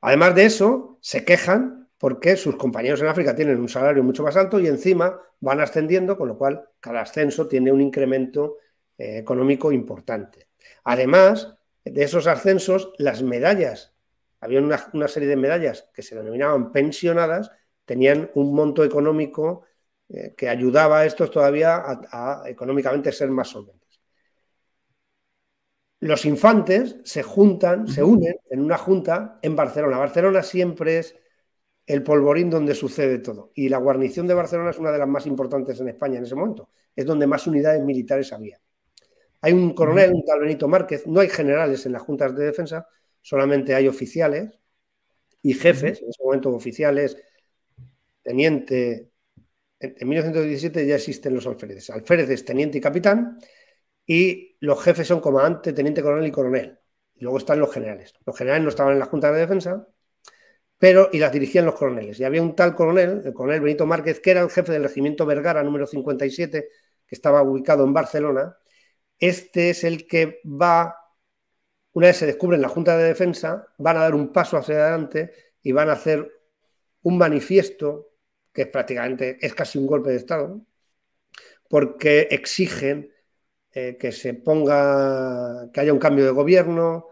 Además de eso, se quejan porque sus compañeros en África tienen un salario mucho más alto y encima van ascendiendo, con lo cual cada ascenso tiene un incremento eh, económico importante. Además de esos ascensos, las medallas, había una, serie de medallas que se denominaban pensionadas, tenían un monto económico eh, que ayudaba a estos todavía a, económicamente ser más solventes los infantes se juntan, se unen en una junta en Barcelona. Barcelona siempre es el polvorín donde sucede todo. Y la guarnición de Barcelona es una de las más importantes en España en ese momento. Es donde más unidades militares había. Hay un coronel, un tal Benito Márquez, no hay generales en las juntas de defensa, solamente hay oficiales y jefes, en ese momento oficiales, teniente. En 1917 ya existen los alféreces, es teniente y capitán, y los jefes son comandante, teniente coronel y coronel. Y luego están los generales. Los generales no estaban en la Junta de Defensa, pero y las dirigían los coroneles. Y había un tal coronel, el coronel Benito Márquez, que era el jefe del regimiento Vergara número 57, que estaba ubicado en Barcelona. Este es el que va, una vez se descubre en la Junta de Defensa, van a dar un paso hacia adelante y van a hacer un manifiesto que es prácticamente es casi un golpe de Estado, porque exigen eh, que se ponga, que haya un cambio de gobierno.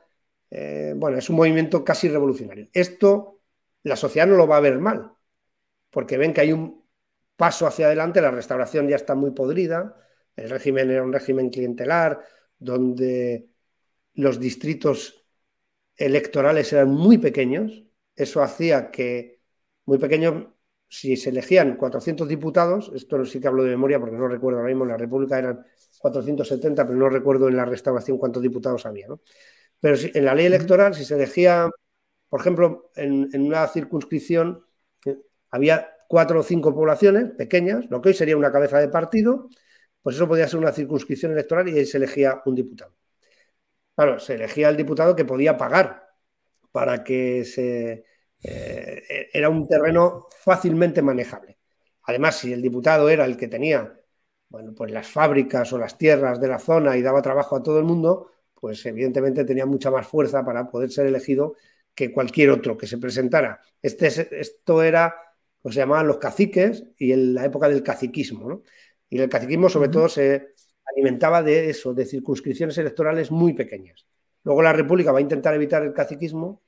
Eh, bueno, es un movimiento casi revolucionario. Esto la sociedad no lo va a ver mal, porque ven que hay un paso hacia adelante, la restauración ya está muy podrida, el régimen era un régimen clientelar, donde los distritos electorales eran muy pequeños, eso hacía que muy pequeños, si se elegían 400 diputados, esto sí que hablo de memoria porque no recuerdo ahora mismo, en la República eran 470, pero no recuerdo en la restauración cuántos diputados había. ¿no? Pero en la ley electoral, si se elegía, por ejemplo, en, una circunscripción, eh, había cuatro o cinco poblaciones pequeñas, lo que hoy sería una cabeza de partido, pues eso podía ser una circunscripción electoral y ahí se elegía un diputado. Claro, se elegía el diputado que podía pagar para que se... Eh, e, era un terreno fácilmente manejable. Además, si el diputado era el que tenía bueno, pues las fábricas o las tierras de la zona y daba trabajo a todo el mundo, pues evidentemente tenía mucha más fuerza para poder ser elegido que cualquier otro que se presentara. Este, esto era lo que pues se llamaban los caciques y en la época del caciquismo. Y el caciquismo sobre todo se alimentaba de eso, de circunscripciones electorales muy pequeñas. Luego la República va a intentar evitar el caciquismo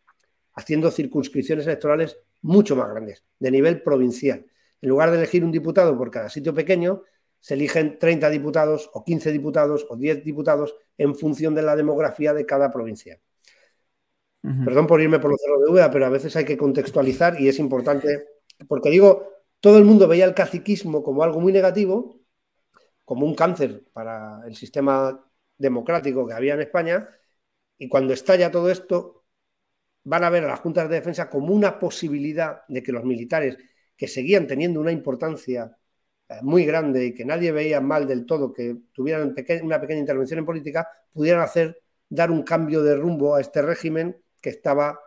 haciendo circunscripciones electorales mucho más grandes, de nivel provincial. En lugar de elegir un diputado por cada sitio pequeño, se eligen 30 diputados o 15 diputados o 10 diputados en función de la demografía de cada provincia. Perdón por irme por los cerros de duda, pero a veces hay que contextualizar y es importante, porque digo, todo el mundo veía el caciquismo como algo muy negativo, como un cáncer para el sistema democrático que había en España, y cuando estalla todo esto, van a ver a las juntas de defensa como una posibilidad de que los militares, que seguían teniendo una importancia eh, muy grande y que nadie veía mal del todo que tuvieran una pequeña intervención en política, pudieran hacer, dar un cambio de rumbo a este régimen que estaba,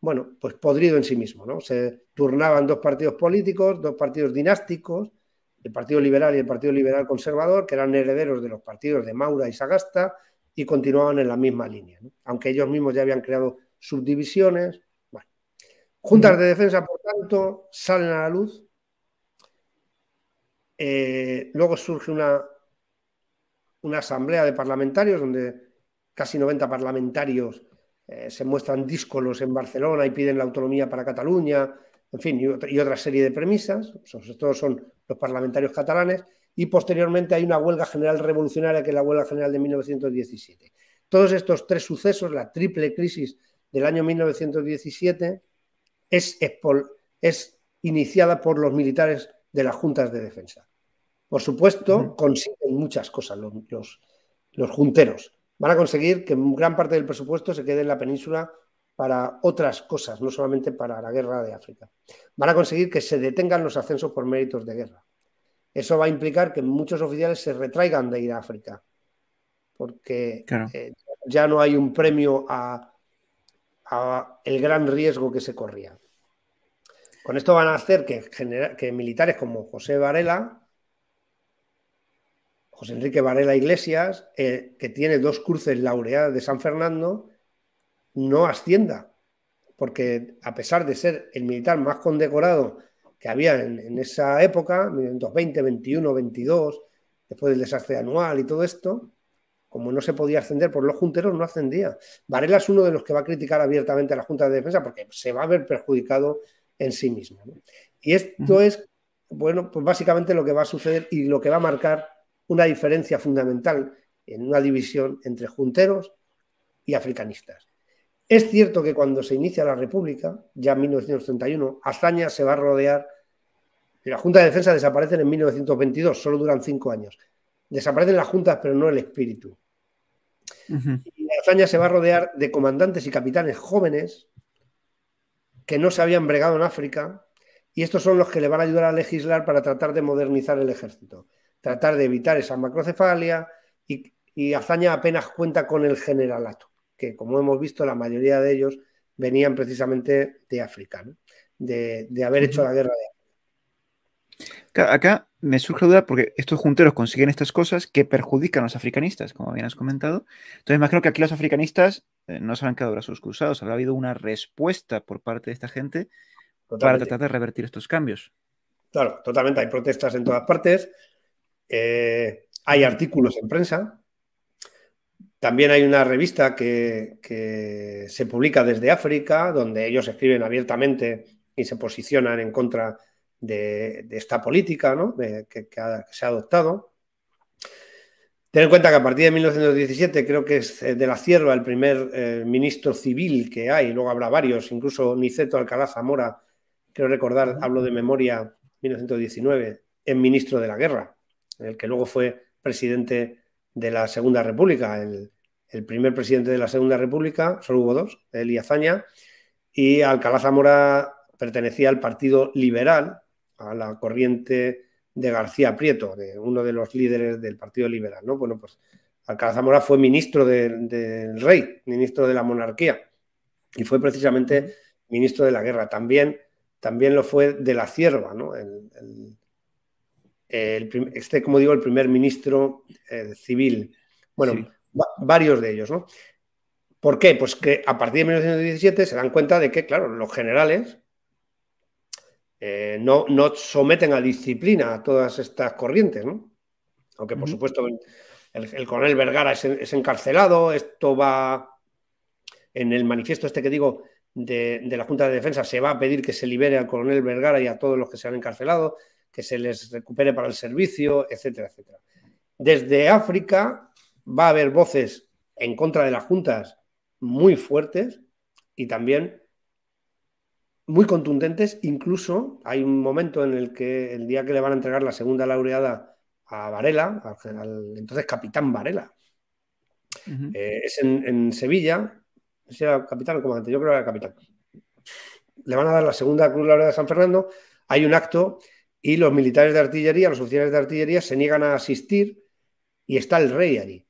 bueno, pues podrido en sí mismo, ¿no? Se turnaban dos partidos políticos, dos partidos dinásticos, el Partido Liberal y el Partido Liberal Conservador, que eran herederos de los partidos de Maura y Sagasta, y continuaban en la misma línea, aunque ellos mismos ya habían creado subdivisiones. Bueno. Juntas de defensa, por tanto, salen a la luz eh, luego surge una, una asamblea de parlamentarios donde casi 90 parlamentarios eh, se muestran díscolos en Barcelona y piden la autonomía para Cataluña, en fin, y, otra, serie de premisas. Pues todos son los parlamentarios catalanes. Y posteriormente hay una huelga general revolucionaria que es la huelga general de 1917. Todos estos tres sucesos, la triple crisis del año 1917, es iniciada por los militares de las juntas de defensa. Por supuesto, consiguen muchas cosas los, junteros. Van a conseguir que gran parte del presupuesto se quede en la península para otras cosas, no solamente para la guerra de África. Van a conseguir que se detengan los ascensos por méritos de guerra. Eso va a implicar que muchos oficiales se retraigan de ir a África, porque eh, ya no hay un premio a, el gran riesgo que se corría. Con esto van a hacer que, que militares como José Varela, José Enrique Varela Iglesias, eh, que tiene dos cruces laureadas de San Fernando, no ascienda, porque a pesar de ser el militar más condecorado que había en, esa época, 1920, 21, 22, después del desastre anual y todo esto, como no se podía ascender por los junteros, no ascendía. Varela es uno de los que va a criticar abiertamente a la Junta de Defensa porque se va a ver perjudicado en sí mismo. Y esto es, bueno, pues básicamente lo que va a suceder y lo que va a marcar una diferencia fundamental en una división entre junteros y africanistas. Es cierto que cuando se inicia la República, ya en 1931, Azaña se va a rodear. La Junta de Defensa desaparece en 1922, solo duran cinco años. Desaparecen las juntas, pero no el espíritu. Azaña se va a rodear de comandantes y capitanes jóvenes que no se habían bregado en África, y estos son los que le van a ayudar a legislar para tratar de modernizar el ejército tratar de evitar esa macrocefalia y, y Azaña apenas cuenta con el generalato, que como hemos visto la mayoría de ellos venían precisamente de África, de, haber hecho la guerra de África. Acá me surge duda porque estos junteros consiguen estas cosas que perjudican a los africanistas, como bien has comentado. Entonces, imagino que aquí los africanistas eh, no se han quedado brazos cruzados, habrá habido una respuesta por parte de esta gente para tratar de revertir estos cambios. Claro, totalmente. Hay protestas en todas partes. Eh, hay artículos en prensa, también hay una revista que, se publica desde África, donde ellos escriben abiertamente y se posicionan en contra de, esta política que, se ha adoptado. Ten en cuenta que a partir de 1917 creo que es eh, de la Cierva el primer eh, ministro civil que hay, luego habrá varios, incluso Niceto Alcalá Zamora, creo recordar, hablo de memoria, 1919, en ministro de la guerra el que luego fue presidente de la Segunda República, el, primer presidente de la Segunda República, solo hubo dos, él y Azaña, y Alcalá Zamora pertenecía al Partido Liberal, a la corriente de García Prieto, de uno de los líderes del Partido Liberal, ¿no? Bueno, pues Alcalá Zamora fue ministro del rey, ministro de la monarquía, y fue precisamente ministro de la guerra. También, también lo fue de la cierva, ¿no? este, como digo, el primer ministro eh, civil. Bueno, varios de ellos, ¿no? ¿Por qué? Pues que a partir de 1917 se dan cuenta de que, claro, los generales eh, no, no, someten a disciplina a todas estas corrientes, ¿no? Aunque, por supuesto, el, coronel Vergara es, encarcelado, esto va en el manifiesto este que digo de, de, la Junta de Defensa, se va a pedir que se libere al coronel Vergara y a todos los que se han encarcelado, que se les recupere para el servicio, etcétera, etcétera. Desde África va a haber voces en contra de las juntas muy fuertes y también muy contundentes. Incluso hay un momento en el que el día que le van a entregar la segunda laureada a Varela, al, entonces capitán Varela, eh, es en, Sevilla, no era capitán o comandante, yo creo que era capitán. Le van a dar la segunda Cruz Laureada de San Fernando. Hay un acto y los militares de artillería, los oficiales de artillería se niegan a asistir y está el rey allí.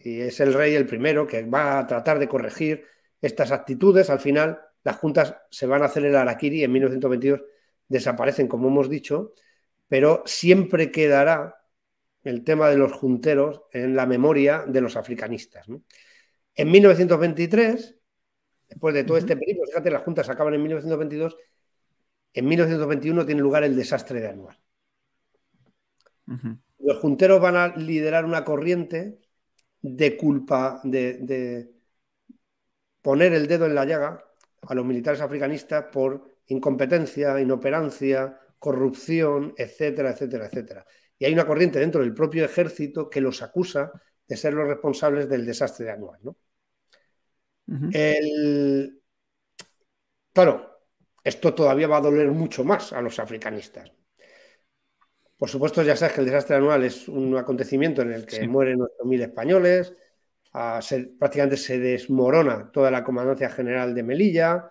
Y es el rey el primero que va a tratar de corregir estas actitudes. Al final, las juntas se van a hacer el Araquiri en 1922 desaparecen, como hemos dicho, pero siempre quedará el tema de los junteros en la memoria de los africanistas. En 1923, después de todo este periodo, fíjate, las juntas acaban en 1922 en 1921 tiene lugar el desastre de Anual. Los junteros van a liderar una corriente de culpa, de, poner el dedo en la llaga a los militares africanistas por incompetencia, inoperancia, corrupción, etcétera, etcétera, etcétera. Y hay una corriente dentro del propio ejército que los acusa de ser los responsables del desastre de Anual. ¿no? el... Claro, esto todavía va a doler mucho más a los africanistas. Por supuesto, ya sabes que el desastre anual es un acontecimiento en el que mueren 8.000 españoles, ser, prácticamente se desmorona toda la comandancia general de Melilla,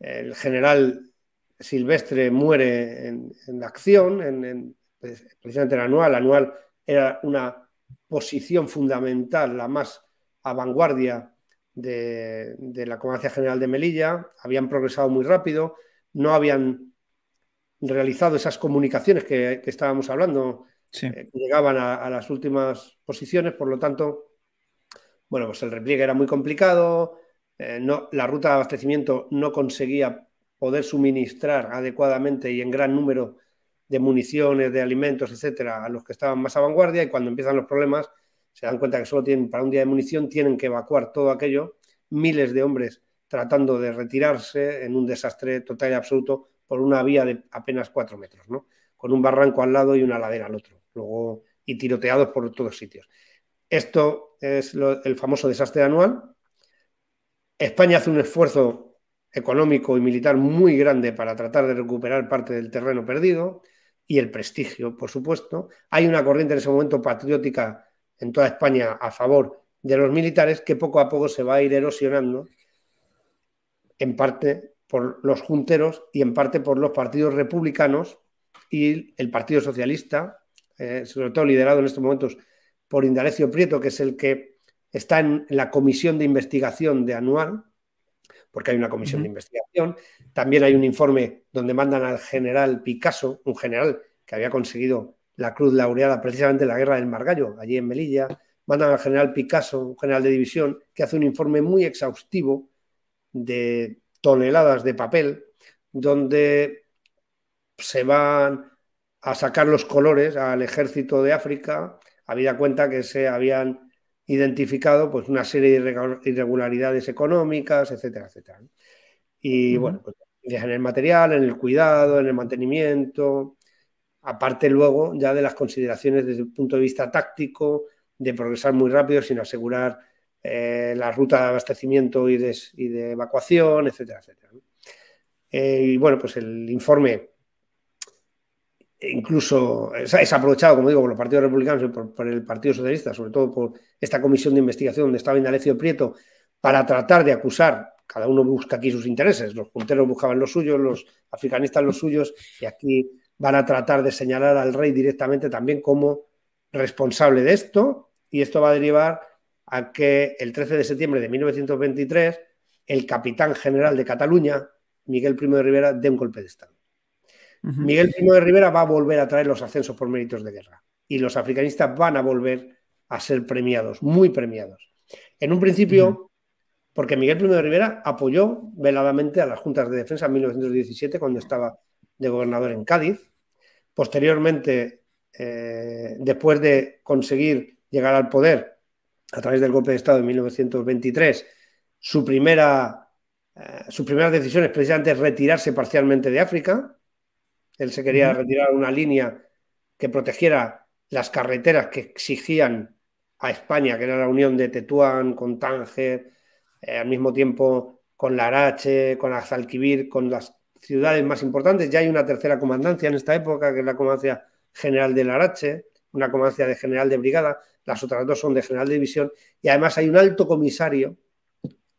el general Silvestre muere en, la acción, en, en, pues, precisamente anual. Anual era una posición fundamental, la más a vanguardia de, la Comandancia General de Melilla, habían progresado muy rápido, no habían realizado esas comunicaciones que, estábamos hablando, eh, llegaban a, las últimas posiciones, por lo tanto, bueno, pues el repliegue era muy complicado, eh, la ruta de abastecimiento no conseguía poder suministrar adecuadamente y en gran número de municiones, de alimentos, etcétera, a los que estaban más a vanguardia y cuando empiezan los problemas, se dan cuenta que solo tienen para un día de munición, tienen que evacuar todo aquello, miles de hombres tratando de retirarse en un desastre total y absoluto por una vía de apenas cuatro metros, ¿no? con un barranco al lado y una ladera al otro, luego y tiroteados por todos sitios. Esto es el famoso desastre anual. España hace un esfuerzo económico y militar muy grande para tratar de recuperar parte del terreno perdido y el prestigio, por supuesto. Hay una corriente en ese momento patriótica en toda España a favor de los militares que poco a poco se va a ir erosionando, en parte por los junteros y en parte por los partidos republicanos y el Partido Socialista, eh, sobre todo liderado en estos momentos por Indalecio Prieto, que es el que está en la comisión de investigación de Anual, porque hay una comisión de investigación. También hay un informe donde mandan al general Picasso, un general que había conseguido la cruz laureada precisamente la guerra del Margallo, allí en Melilla. Mandan al general Picasso, un general de división, que hace un informe muy exhaustivo de toneladas de papel, donde se van a sacar los colores al ejército de África, ...había cuenta que se habían identificado pues, una serie de irregularidades económicas, etcétera, etcétera. Y bueno, pues, en el material, en el cuidado, en el mantenimiento, aparte luego ya de las consideraciones desde el punto de vista táctico, de progresar muy rápido sin asegurar eh, la ruta de abastecimiento y de, evacuación, etcétera, etcétera. Eh, y bueno, pues el informe incluso es, aprovechado, como digo, por los partidos republicanos y por, por, el Partido Socialista, sobre todo por esta comisión de investigación donde estaba Indalecio Prieto, para tratar de acusar, cada uno busca aquí sus intereses, los punteros buscaban los suyos, los africanistas los suyos, y aquí van a tratar de señalar al rey directamente también como responsable de esto y esto va a derivar a que el 13 de septiembre de 1923 el capitán general de Cataluña, Miguel Primo de Rivera, dé un golpe de Estado. Miguel Primo de Rivera va a volver a traer los ascensos por méritos de guerra y los africanistas van a volver a ser premiados, muy premiados. En un principio, porque Miguel Primo de Rivera apoyó veladamente a las juntas de defensa en 1917 cuando estaba de gobernador en Cádiz. Posteriormente, eh, después de conseguir llegar al poder a través del golpe de Estado en 1923, su primera, decisión eh, sus primeras decisiones precisamente es retirarse parcialmente de África. Él se quería retirar una línea que protegiera las carreteras que exigían a España, que era la unión de Tetuán con Tánger, eh, al mismo tiempo con Larache, con Azalquivir, con las ciudades más importantes. Ya hay una tercera comandancia en esta época, que es la comandancia general de Larache, una comandancia de general de brigada, las otras dos son de general de división, y además hay un alto comisario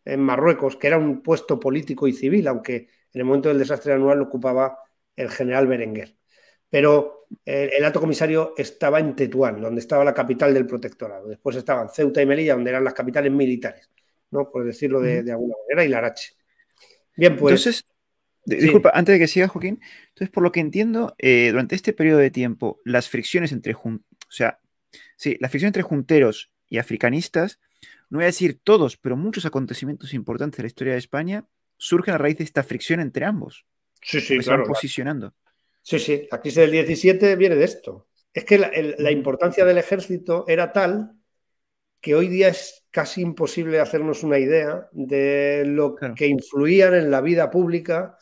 en Marruecos, que era un puesto político y civil, aunque en el momento del desastre anual lo ocupaba el general Berenguer. Pero eh, el, alto comisario estaba en Tetuán, donde estaba la capital del protectorado. Después estaban Ceuta y Melilla, donde eran las capitales militares, ¿no? por decirlo de, alguna manera, y Larache. Bien, pues. Disculpa, antes de que siga, Joaquín. Entonces, por lo que entiendo, eh, durante este periodo de tiempo, las fricciones entre o sea, sí, la fricción entre junteros y africanistas, no voy a decir todos, pero muchos acontecimientos importantes de la historia de España surgen a raíz de esta fricción entre ambos. Sí, sí, claro. Están posicionando. Sí, sí, la crisis del 17 viene de esto. Es que la, importancia del ejército era tal que hoy día es casi imposible hacernos una idea de lo que influían en la vida pública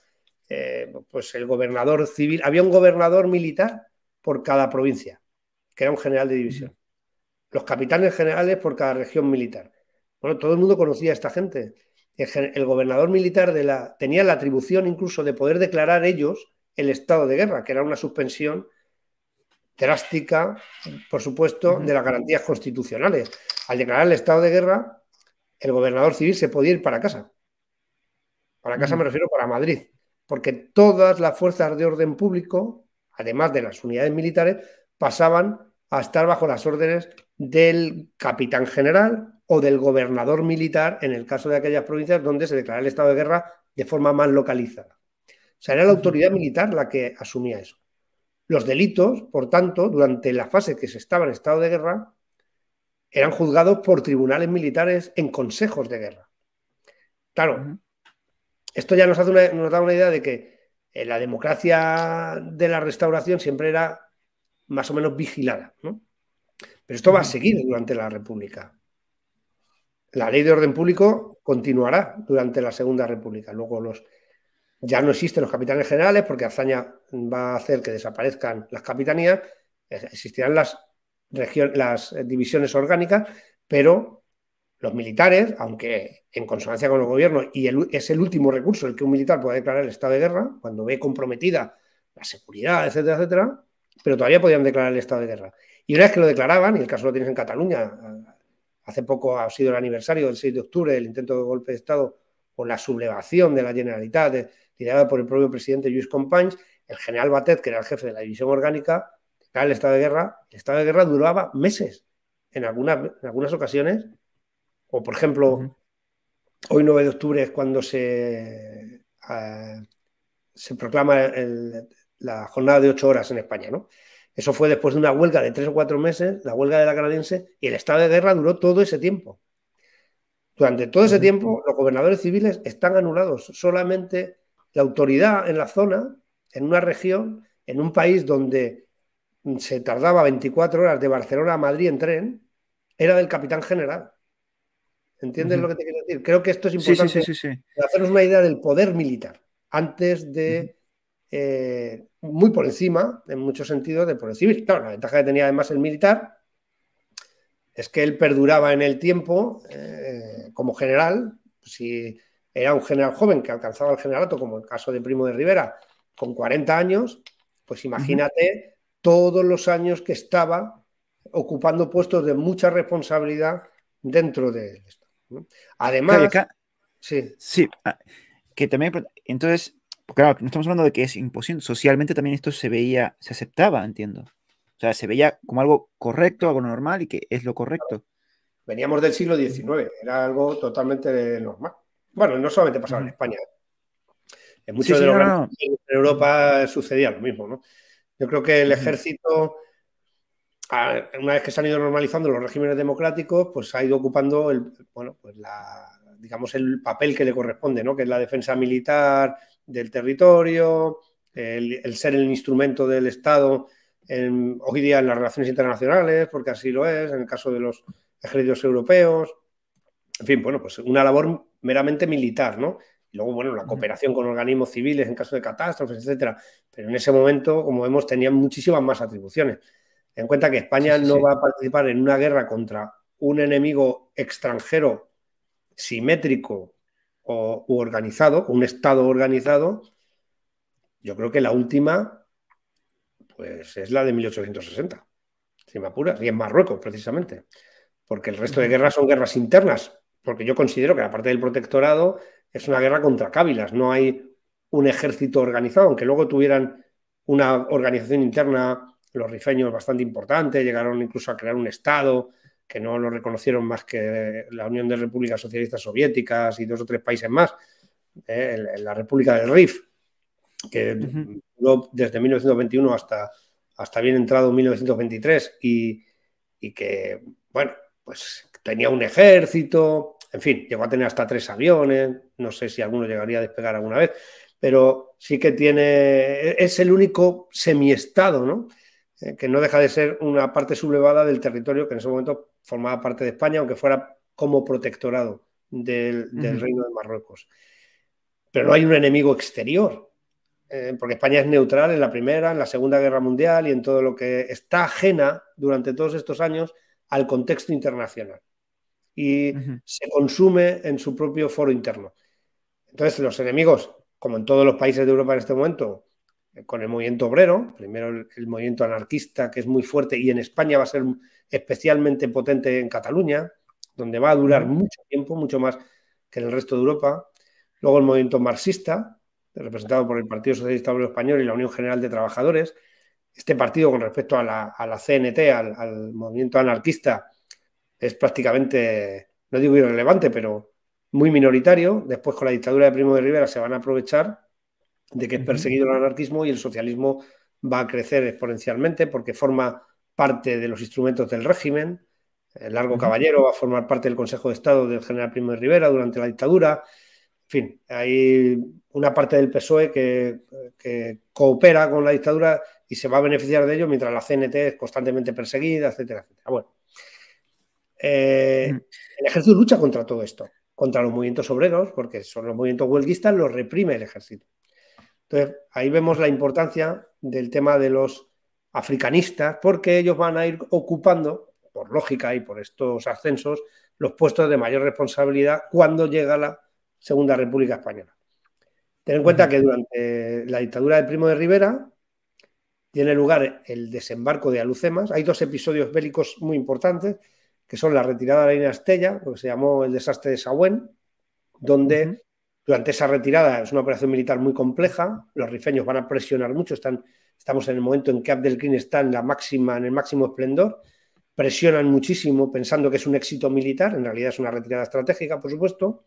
eh, pues el gobernador civil, había un gobernador militar por cada provincia, que era un general de división. Los capitanes generales por cada región militar. Bueno, todo el mundo conocía a esta gente. El, gobernador militar de la, tenía la atribución incluso de poder declarar ellos el estado de guerra, que era una suspensión drástica, por supuesto, de las garantías constitucionales. Al declarar el estado de guerra, el gobernador civil se podía ir para casa. Para casa me refiero para Madrid porque todas las fuerzas de orden público, además de las unidades militares, pasaban a estar bajo las órdenes del capitán general o del gobernador militar en el caso de aquellas provincias donde se declaraba el estado de guerra de forma más localizada. O sea, era la autoridad militar la que asumía eso. Los delitos, por tanto, durante la fase que se estaba en estado de guerra, eran juzgados por tribunales militares en consejos de guerra. Claro, esto ya nos, nos da una idea de que eh, la democracia de la restauración siempre era más o menos vigilada. Pero esto va a seguir durante la República. La ley de orden público continuará durante la Segunda República. Luego los, ya no existen los capitanes generales porque Azaña va a hacer que desaparezcan las capitanías. Existirán las, las eh, divisiones orgánicas, pero los militares, aunque en consonancia con el gobierno, y es el último recurso el que un militar puede declarar el estado de guerra, cuando ve comprometida la seguridad, etcétera, etcétera, pero todavía podían declarar el estado de guerra. Y una vez que lo declaraban, y el caso lo tienes en Cataluña, hace poco ha sido el aniversario del 6 de octubre del intento de golpe de Estado o la sublevación de la Generalitat liderada por el propio presidente Luis Companys, el general Batet, que era el jefe de la división orgánica, declaraba el estado de guerra. El estado de guerra duraba meses, en algunas, en algunas ocasiones o, por ejemplo, hoy 9 de octubre es cuando se, ah, se proclama la jornada de ocho horas en España, ¿no? Eso fue después de una huelga de tres o cuatro meses, la huelga de la canadiense, y el estado de guerra duró todo ese tiempo. Durante todo ese tiempo, los gobernadores civiles están anulados. Solamente la autoridad en la zona, en una región, en un país donde se tardaba 24 horas de Barcelona a Madrid en tren, era del capitán general. ¿Entiendes lo que te quiero decir? Creo que esto es importante sí, sí, hacernos una idea del poder militar antes de, eh, muy por encima, en muchos sentidos, del poder civil. Claro, la ventaja que tenía además el militar es que él perduraba en el tiempo eh, como general. Si era un general joven que alcanzaba el generalato, como el caso de Primo de Rivera, con 40 años, pues imagínate todos los años que estaba ocupando puestos de mucha responsabilidad dentro del Estado. Ah, Además, sí. sí, ah, que también, pues, entonces, pues, claro, no estamos hablando de que es imposible, socialmente también esto se veía, se aceptaba, entiendo. O sea, se veía como algo correcto, algo normal y que es lo correcto. Veníamos del siglo XIX, era algo totalmente normal. Bueno, no solamente pasaba en España. En muchos en Europa sucedía lo mismo, ¿no? Yo creo que el ejército una vez que se han ido normalizando los regímenes democráticos, pues ha ido ocupando el, pues digamos, el papel que le corresponde, que es la defensa militar del territorio, el, ser el instrumento del Estado hoy día en las relaciones internacionales, porque así lo es, en el caso de los ejércitos europeos. En fin, bueno, pues una labor meramente militar, luego, bueno, la cooperación con organismos civiles en caso de catástrofes, etcétera. Pero en ese momento, como vemos, tenían muchísimas más atribuciones en cuenta que España no va a participar en una guerra contra un enemigo extranjero simétrico o, organizado, un Estado organizado. Yo creo que la última pues es la de 1860, si me apuras, y en Marruecos precisamente, porque el resto de guerras son guerras internas, porque yo considero que la parte del protectorado es una guerra contra cávilas, no hay un ejército organizado, aunque luego tuvieran una organización interna los rifeños bastante importante, llegaron incluso a crear un Estado que no lo reconocieron más que la Unión de Repúblicas Socialistas Soviéticas y dos o tres países más, eh, la República del Rif, que duró desde 1921 hasta, hasta bien entrado 1923 y, y que, bueno, pues tenía un ejército, en fin, llegó a tener hasta tres aviones, no sé si alguno llegaría a despegar alguna vez, pero sí que tiene, e-, es el único semiestado, ¿no? Eh, que no deja de ser una parte sublevada del territorio que en ese momento formaba parte de España, aunque fuera como protectorado del, Reino de Marruecos. Pero no hay un enemigo exterior, eh, porque España es neutral en la Primera, en la Segunda Guerra Mundial y en todo lo que está ajena durante todos estos años al contexto internacional. Y se consume en su propio foro interno. Entonces, los enemigos, como en todos los países de Europa en este momento, con el movimiento obrero, primero el, movimiento anarquista que es muy fuerte y en España va a ser especialmente potente en Cataluña, donde va a durar mucho tiempo, mucho más que en el resto de Europa. Luego el movimiento marxista, representado por el Partido Socialista Obrero Español y la Unión General de Trabajadores. Este partido con respecto a la, CNT, al, al movimiento anarquista, es prácticamente, no digo irrelevante, pero muy minoritario. Después con la dictadura de Primo de Rivera se van a aprovechar de que es perseguido el anarquismo y el socialismo va a crecer exponencialmente porque forma parte de los instrumentos del régimen. El Largo Caballero va a formar parte del Consejo de Estado del general Primo de Rivera durante la dictadura. En fin, hay una parte del PSOE que, coopera con la dictadura y se va a beneficiar de ello mientras la CNT es constantemente perseguida, etcétera, etcétera. Bueno, eh, el ejército lucha contra todo esto, contra los movimientos obreros, porque son los movimientos huelguistas, los reprime el ejército ahí vemos la importancia del tema de los africanistas, porque ellos van a ir ocupando, por lógica y por estos ascensos, los puestos de mayor responsabilidad cuando llega la Segunda República Española. Ten en cuenta que durante la dictadura de Primo de Rivera tiene lugar el desembarco de Alucemas. Hay dos episodios bélicos muy importantes, que son la retirada de la línea Estella, lo que se llamó el desastre de Sahuén, donde durante esa retirada es una operación militar muy compleja, los rifeños van a presionar mucho, están, estamos en el momento en que Abdelkrim está en, la máxima, en el máximo esplendor, presionan muchísimo pensando que es un éxito militar, en realidad es una retirada estratégica, por supuesto,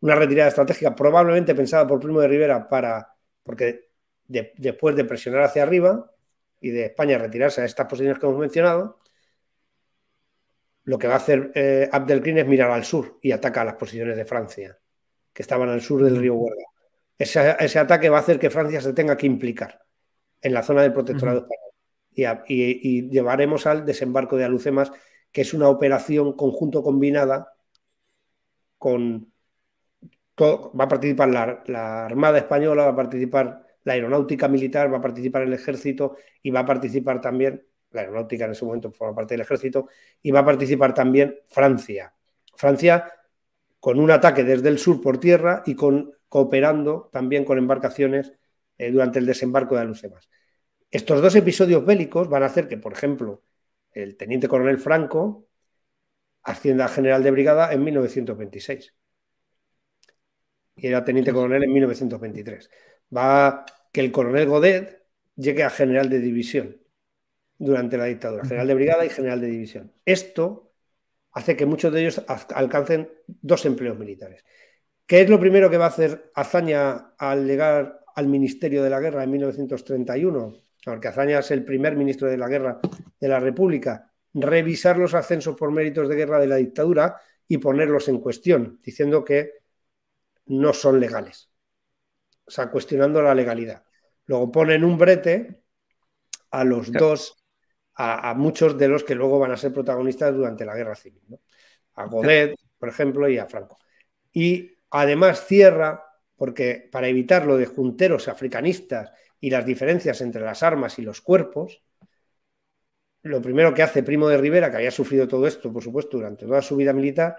una retirada estratégica probablemente pensada por Primo de Rivera para, porque después de presionar hacia arriba y de España retirarse a estas posiciones que hemos mencionado, lo que va a hacer eh, Abdelkrim es mirar al sur y ataca a las posiciones de Francia que estaban al sur del río Huerta. Ese, ataque va a hacer que Francia se tenga que implicar en la zona del protectorado español y, llevaremos al desembarco de Alucemas, que es una operación conjunto combinada con... va a participar la, Armada Española, va a participar la aeronáutica militar, va a participar el ejército y va a participar también, la aeronáutica en ese momento forma parte del ejército, y va a participar también Francia. Francia con un ataque desde el sur por tierra y cooperando también con embarcaciones eh, durante el desembarco de Alucemas. Estos dos episodios bélicos van a hacer que, por ejemplo, el teniente coronel Franco ascienda a general de brigada en 1926 y era teniente coronel en 1923. Va que el coronel Godet llegue a general de división durante la dictadura, general de brigada y general de división. Esto hace que muchos de ellos alcancen dos empleos militares. ¿Qué es lo primero que va a hacer Azaña al llegar al Ministerio de la Guerra en 1931? Porque Azaña es el primer ministro de la Guerra de la República. Revisar los ascensos por méritos de guerra de la dictadura y ponerlos en cuestión, diciendo que no son legales. O sea, cuestionando la legalidad. Luego ponen un brete a los dos a, muchos de los que luego van a ser protagonistas durante la guerra civil. ¿no? A Godet, por ejemplo, y a Franco. Y además cierra, porque para evitar lo de junteros africanistas y las diferencias entre las armas y los cuerpos, lo primero que hace Primo de Rivera, que había sufrido todo esto, por supuesto, durante toda su vida militar,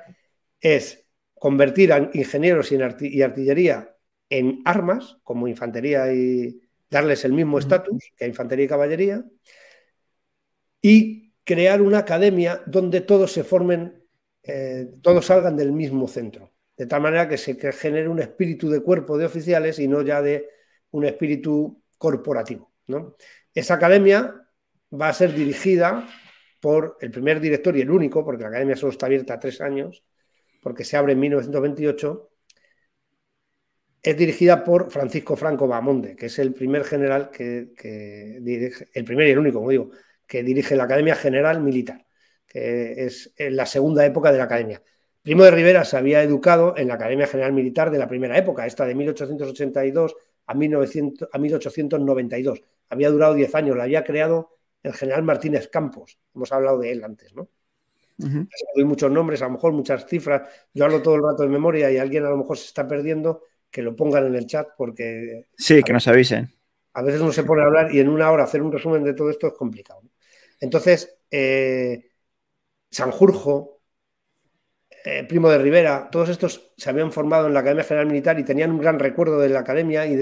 es convertir a ingenieros y artillería en armas, como infantería y darles el mismo estatus que a infantería y caballería, y crear una academia donde todos se formen, eh, todos salgan del mismo centro. De tal manera que se genere un espíritu de cuerpo de oficiales y no ya de un espíritu corporativo. Esa academia va a ser dirigida por el primer director y el único, porque la academia solo está abierta tres años, porque se abre en 1928, es dirigida por Francisco Franco Bamonde, que es el primer general que, que dirige, el primer y el único, como digo, que dirige la Academia General Militar, que es la segunda época de la Academia. Primo de Rivera se había educado en la Academia General Militar de la primera época, esta de 1882 a, 1892. Había durado 10 años, la había creado el general Martínez Campos. Hemos hablado de él antes, ¿no? Hay muchos nombres, a lo mejor muchas cifras. Yo hablo todo el rato de memoria y alguien a lo mejor se está perdiendo, que lo pongan en el chat porque... Sí, que nos avisen. A veces no se pone a hablar y en una hora hacer un resumen de todo esto es complicado. Entonces, eh, Sanjurjo, eh, Primo de Rivera, todos estos se habían formado en la Academia General Militar y tenían un gran recuerdo de la academia y eh,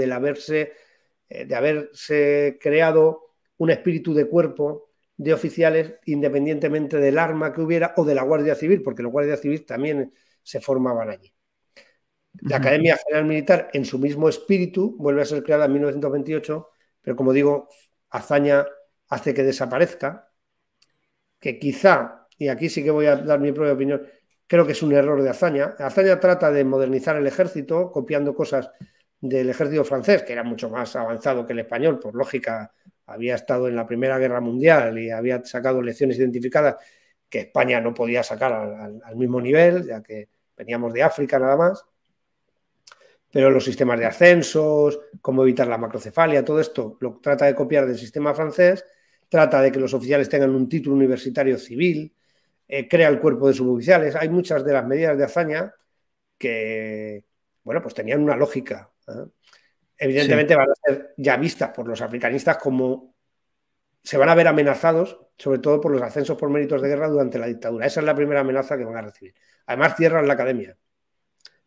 de haberse creado un espíritu de cuerpo de oficiales independientemente del arma que hubiera o de la Guardia Civil, porque la Guardia Civil también se formaban allí. La Academia General Militar, en su mismo espíritu, vuelve a ser creada en 1928, pero como digo, hazaña hace que desaparezca que quizá, y aquí sí que voy a dar mi propia opinión, creo que es un error de Azaña. Azaña trata de modernizar el ejército copiando cosas del ejército francés, que era mucho más avanzado que el español, por lógica, había estado en la Primera Guerra Mundial y había sacado lecciones identificadas que España no podía sacar al, mismo nivel, ya que veníamos de África nada más. Pero los sistemas de ascensos, cómo evitar la macrocefalia, todo esto lo trata de copiar del sistema francés trata de que los oficiales tengan un título universitario civil, eh, crea el cuerpo de suboficiales. Hay muchas de las medidas de hazaña que, bueno, pues tenían una lógica. ¿eh? Evidentemente van a ser ya vistas por los africanistas como se van a ver amenazados, sobre todo por los ascensos por méritos de guerra durante la dictadura. Esa es la primera amenaza que van a recibir. Además, cierran la academia.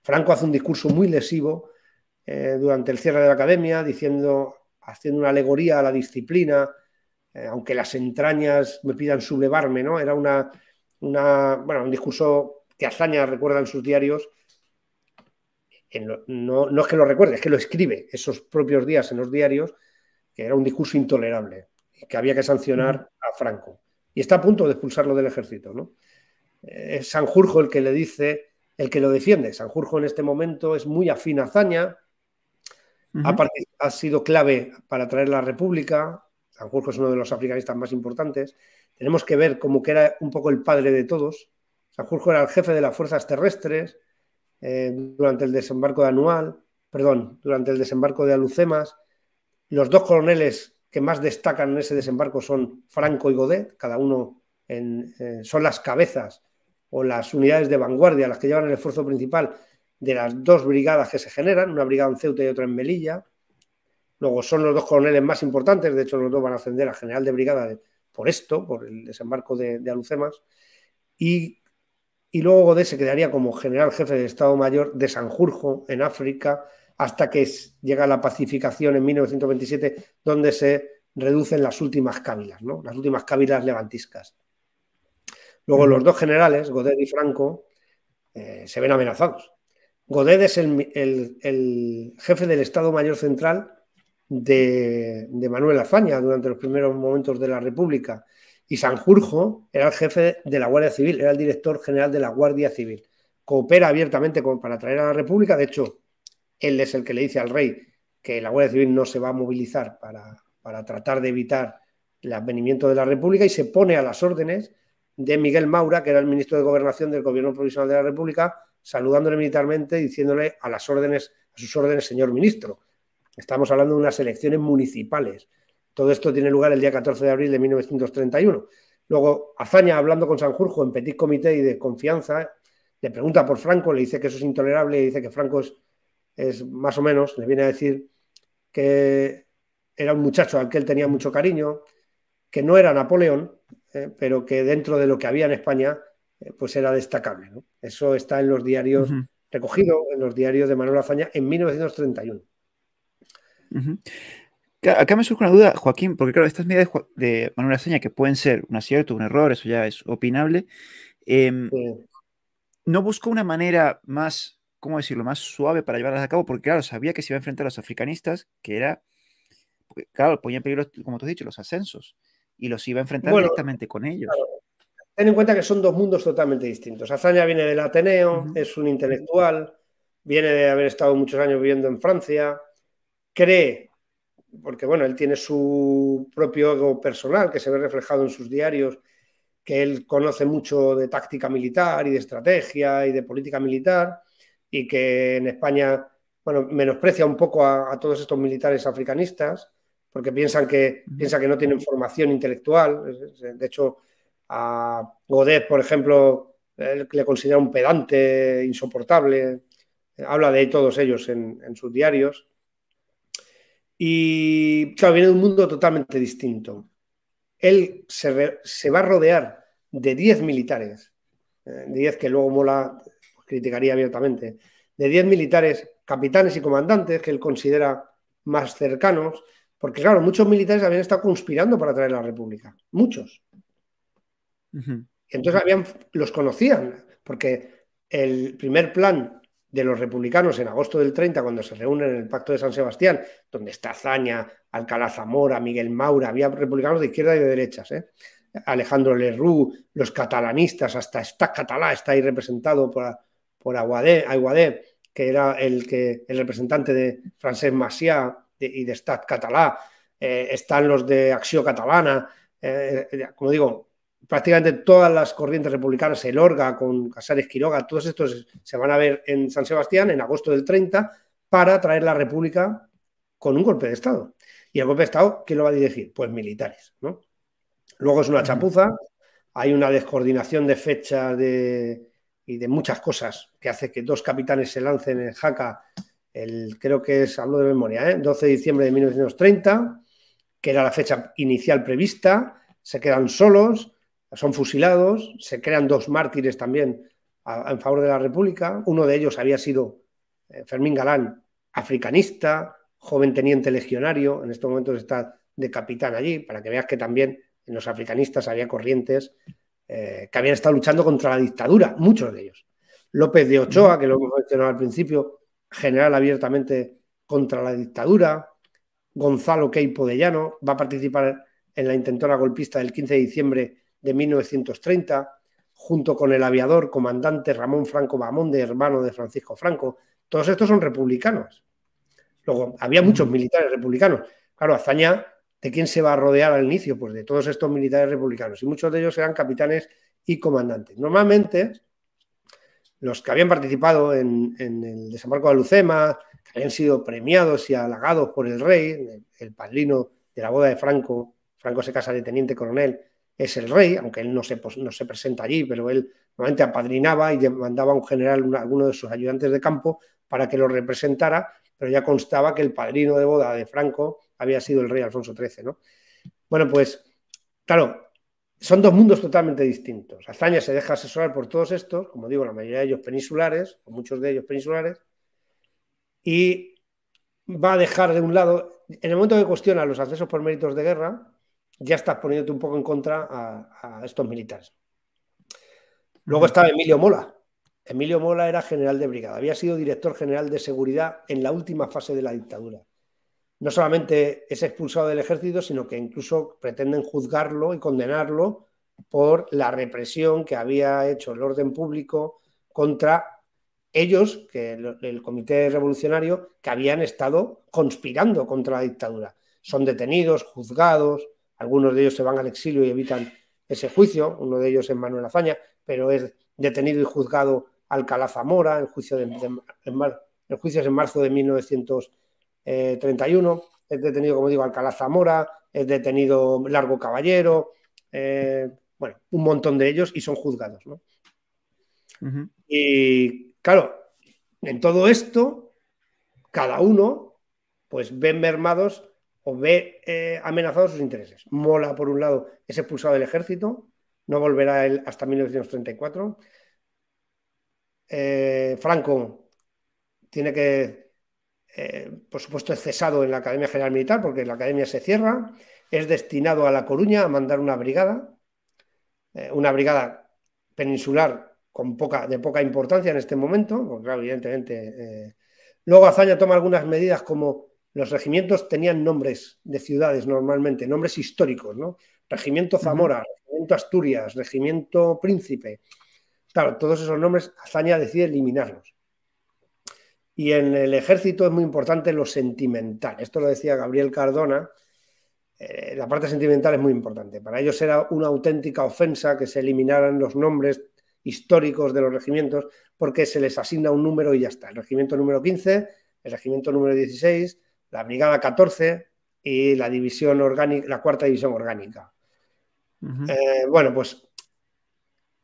Franco hace un discurso muy lesivo eh, durante el cierre de la academia, diciendo, haciendo una alegoría a la disciplina, eh, aunque las entrañas me pidan sublevarme, ¿no? Era una, una un discurso que Azaña recuerda en sus diarios. no, es que lo recuerde, es que lo escribe esos propios días en los diarios, que era un discurso intolerable, que había que sancionar a Franco. Y está a punto de expulsarlo del ejército, ¿no? Es eh, Sanjurjo el que le dice, el que lo defiende. Sanjurjo en este momento es muy afín a Azaña, ha, ha sido clave para traer la República, Sanjurjo es uno de los africanistas más importantes. Tenemos que ver cómo que era un poco el padre de todos. Sanjurjo era el jefe de las fuerzas terrestres eh, durante el desembarco de Anual, perdón, durante el desembarco de Alucemas. Los dos coroneles que más destacan en ese desembarco son Franco y Godet, cada uno eh, son las cabezas o las unidades de vanguardia las que llevan el esfuerzo principal de las dos brigadas que se generan, una brigada en Ceuta y otra en Melilla. Luego son los dos coroneles más importantes, de hecho los dos van a ascender a general de brigada por esto, por el desembarco de, Alucemas. Y, luego Godet se quedaría como general jefe del Estado Mayor de Sanjurjo en África hasta que llega la pacificación en 1927, donde se reducen las últimas cávilas, ¿no? las últimas cávilas levantiscas. Luego los dos generales, Godet y Franco, eh, se ven amenazados. Godet es el, jefe del Estado Mayor Central de, Manuel Azaña durante los primeros momentos de la República. Y Sanjurjo era el jefe de la Guardia Civil, era el director general de la Guardia Civil. Coopera abiertamente para traer a la República. De hecho, él es el que le dice al rey que la Guardia Civil no se va a movilizar para, para tratar de evitar el advenimiento de la República y se pone a las órdenes de Miguel Maura, que era el ministro de Gobernación del Gobierno Provisional de la República, saludándole militarmente, diciéndole a las órdenes, a sus órdenes, señor ministro. Estamos hablando de unas elecciones municipales. Todo esto tiene lugar el día 14 de abril de 1931. Luego, Azaña, hablando con Sanjurjo en Petit Comité y de Confianza, le pregunta por Franco, le dice que eso es intolerable, le dice que Franco es, más o menos, le viene a decir que era un muchacho al que él tenía mucho cariño, que no era Napoleón, eh, pero que dentro de lo que había en España, eh, pues era destacable. Eso está en los diarios, recogido en los diarios de Manuel Azaña en 1931. Acá me surge una duda, Joaquín, porque claro, estas medidas de, Manuel Azaña, que pueden ser un acierto, un error, eso ya es opinable, em, ¿no buscó una manera más, cómo decirlo, más suave para llevarlas a cabo? Porque claro, sabía que se iba a enfrentar a los africanistas, que era, claro, ponía en peligro, como tú has dicho, los ascensos, y los iba a enfrentar directamente con ellos. Ten en cuenta que son dos mundos totalmente distintos. Azaña viene del Ateneo, es un intelectual, viene de haber estado muchos años viviendo en Francia, cree, porque bueno, él tiene su propio ego personal que se ve reflejado en sus diarios, que él conoce mucho de táctica militar y de estrategia y de política militar, y que en España, bueno, menosprecia un poco a, todos estos militares africanistas, porque piensan que, piensa que no tienen formación intelectual. De hecho, a Godet, por ejemplo, él le considera un pedante insoportable. Habla de todos ellos en sus diarios. Y claro, viene de un mundo totalmente distinto. Él se, va a rodear de 10 militares, eh, de 10 que luego Mola criticaría abiertamente, de 10 militares, capitanes y comandantes que él considera más cercanos, porque claro, muchos militares habían estado conspirando para traer a la República, muchos. Entonces habían, los conocían, porque el primer plan de los republicanos en agosto del 30, cuando se reúnen en el Pacto de San Sebastián, donde está Zaña, Alcalá Zamora, Miguel Maura, había republicanos de izquierda y de derechas, ¿eh? Alejandro Lerroux, los catalanistas, hasta está Catalá está ahí representado por, por Aguadé, que era el, que, el representante de Francesc Macià y de Stat Catalá, eh, están los de Acción Catalana, eh, como digo, prácticamente todas las corrientes republicanas, el Orga con Casares Quiroga, todos estos se van a ver en San Sebastián en agosto del 30 para traer la República con un golpe de Estado. Y el golpe de Estado, ¿quién lo va a dirigir? Pues militares, Luego es una chapuza, hay una descoordinación de fechas y de muchas cosas que hace que dos capitanes se lancen en Jaca, el, creo que es, hablo de memoria, ¿eh? 12 de diciembre de 1930, que era la fecha inicial prevista, se quedan solos, son fusilados, se crean dos mártires también en favor de la República, uno de ellos había sido eh, Fermín Galán, africanista, joven teniente legionario, en estos momentos está de capitán allí, para que veas que también en los africanistas había corrientes eh, que habían estado luchando contra la dictadura, muchos de ellos. López de Ochoa, que lo hemos al principio, general abiertamente contra la dictadura, Gonzalo Queipo de Llano, va a participar en la intentona golpista del 15 de diciembre de 1930, junto con el aviador comandante Ramón Franco Bamonde, hermano de Francisco Franco. Todos estos son republicanos. Luego, había muchos militares republicanos. Claro, Azaña, ¿de quién se va a rodear al inicio? Pues de todos estos militares republicanos. Y muchos de ellos eran capitanes y comandantes. Normalmente, los que habían participado en, el desembarco de Lucema, que habían sido premiados y halagados por el rey, el, el padrino de la boda de Franco, Franco se casa de teniente coronel, es el rey, aunque él no se, no se presenta allí, pero él normalmente apadrinaba y mandaba a un general, alguno de sus ayudantes de campo, para que lo representara, pero ya constaba que el padrino de boda de Franco había sido el rey Alfonso XIII, Bueno, pues, claro, son dos mundos totalmente distintos. Azaña se deja asesorar por todos estos, como digo, la mayoría de ellos peninsulares, o muchos de ellos peninsulares, y va a dejar de un lado, en el momento que cuestiona los accesos por méritos de guerra, ya estás poniéndote un poco en contra a, estos militares. Luego estaba Emilio Mola. Emilio Mola era general de brigada, había sido director general de seguridad en la última fase de la dictadura. No solamente es expulsado del ejército, sino que incluso pretenden juzgarlo y condenarlo por la represión que había hecho el orden público contra ellos, que el comité revolucionario, que habían estado conspirando contra la dictadura. Son detenidos, juzgados, algunos de ellos se van al exilio y evitan ese juicio, uno de ellos es Manuel Azaña, pero es detenido y juzgado Alcalá Zamora, el juicio, el juicio es en marzo de 1931, eh, es detenido, como digo, Alcalá Zamora, es detenido Largo Caballero, eh, bueno, un montón de ellos y son juzgados. ¿no? Y claro, en todo esto, cada uno pues ven mermados ve eh, amenazados sus intereses. Mola, por un lado, es expulsado del ejército, no volverá él hasta 1934. Eh, Franco tiene que, eh, por supuesto, es cesado en la Academia General Militar porque la academia se cierra, es destinado a La Coruña a mandar una brigada, una brigada peninsular con poca, de poca importancia en este momento, evidentemente... luego Azaña toma algunas medidas como los regimientos tenían nombres de ciudades normalmente, nombres históricos, ¿no? Regimiento Zamora, Regimiento Asturias, Regimiento Príncipe. Claro, todos esos nombres Azaña decide eliminarlos. Y en el ejército es muy importante lo sentimental. Esto lo decía Gabriel Cardona. Eh, la parte sentimental es muy importante. Para ellos era una auténtica ofensa que se eliminaran los nombres históricos de los regimientos porque se les asigna un número y ya está. El regimiento número 15, el regimiento número 16, la Brigada 14 y la división orgánica, la cuarta división orgánica. Eh, bueno, pues,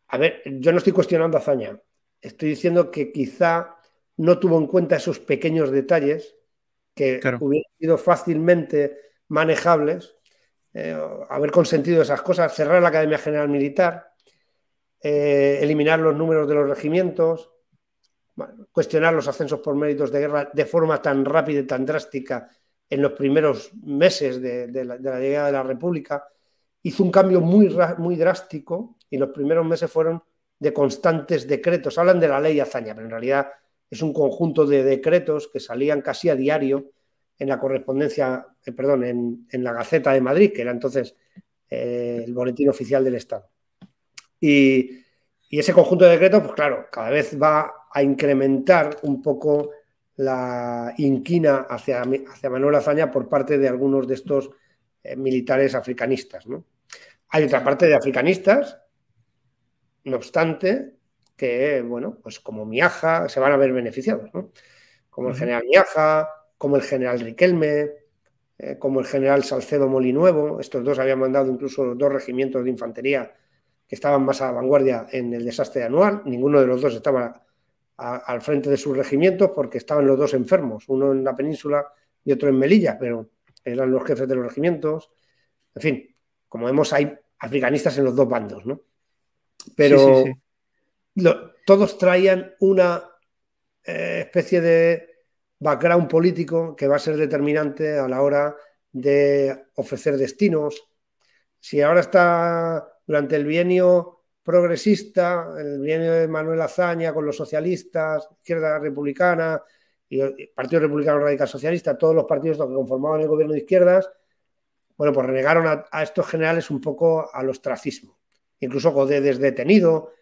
a ver, yo no estoy cuestionando hazaña Estoy diciendo que quizá no tuvo en cuenta esos pequeños detalles que hubieran sido fácilmente manejables, eh, haber consentido esas cosas, cerrar la Academia General Militar, eh, eliminar los números de los regimientos, cuestionar los ascensos por méritos de guerra de forma tan rápida y tan drástica en los primeros meses de, la, llegada de la República, hizo un cambio muy, muy drástico y los primeros meses fueron de constantes decretos. Hablan de la ley hazaña, pero en realidad es un conjunto de decretos que salían casi a diario en la correspondencia, eh, perdón, en, la Gaceta de Madrid, que era entonces eh, el boletín oficial del Estado. y ese conjunto de decretos, pues claro, cada vez va a incrementar un poco la inquina hacia, hacia Manuel Azaña por parte de algunos de estos eh, militares africanistas. Hay otra parte de africanistas, no obstante, que, bueno, pues como Miaja, se van a ver beneficiados, como el general Miaja, como el general Riquelme, eh, como el general Salcedo Molinuevo, estos dos habían mandado incluso dos regimientos de infantería que estaban más a la vanguardia en el desastre anual, ninguno de los dos estaba al frente de sus regimientos porque estaban los dos enfermos, uno en la península y otro en Melilla, pero eran los jefes de los regimientos. En fin, como vemos, hay africanistas en los dos bandos, ¿no? Pero todos traían una eh, especie de background político que va a ser determinante a la hora de ofrecer destinos. Si ahora está durante el bienio progresista, el bienio de Manuel Azaña con los socialistas, izquierda republicana y Partido Republicano Radical Socialista, todos los partidos que conformaban el gobierno de izquierdas, bueno, pues renegaron a, estos generales un poco al ostracismo. Incluso Goded es detenido,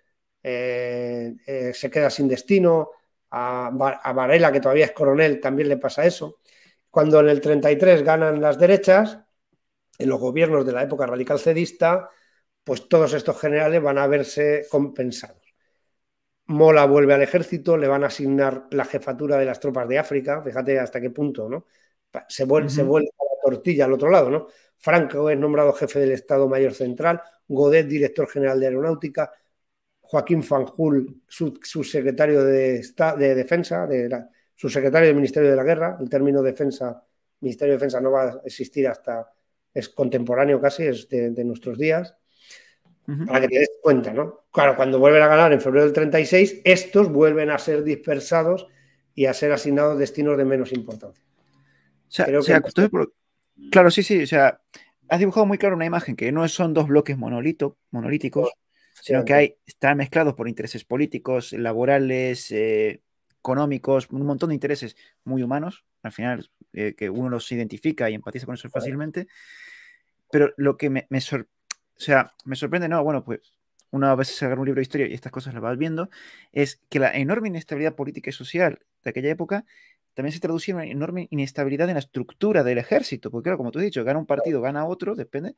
eh, eh, se queda sin destino, a, a Varela, que todavía es coronel, también le pasa eso. Cuando en el 33 ganan las derechas, en los gobiernos de la época radical cedista, pues todos estos generales van a verse compensados. Mola vuelve al ejército, le van a asignar la jefatura de las tropas de África, fíjate hasta qué punto, ¿no? Se vuelve, se vuelve a la tortilla al otro lado, ¿no? Franco es nombrado jefe del Estado Mayor Central, Godet director general de Aeronáutica, Joaquín Fanjul subsecretario de, de Defensa, de subsecretario del Ministerio de la Guerra, el término defensa, Ministerio de Defensa no va a existir hasta, es contemporáneo casi, es de nuestros días, para que te des cuenta, ¿no? Claro, cuando vuelven a ganar en febrero del 36, estos vuelven a ser dispersados y a ser asignados destinos de menos importancia. O sea, Claro, sí, sí, o sea, has dibujado muy claro una imagen que no son dos bloques monolito, monolíticos, sino que hay, están mezclados por intereses políticos, laborales, eh, económicos, un montón de intereses muy humanos, al final, eh, que uno los identifica y empatiza con eso fácilmente. Pero lo que me, sorprende o sea, me sorprende, no, bueno, pues una vez se agarra un libro de historia y estas cosas las vas viendo, es que la enorme inestabilidad política y social de aquella época también se traducía en una enorme inestabilidad en la estructura del ejército, porque claro, como tú has dicho, gana un partido, gana otro, depende,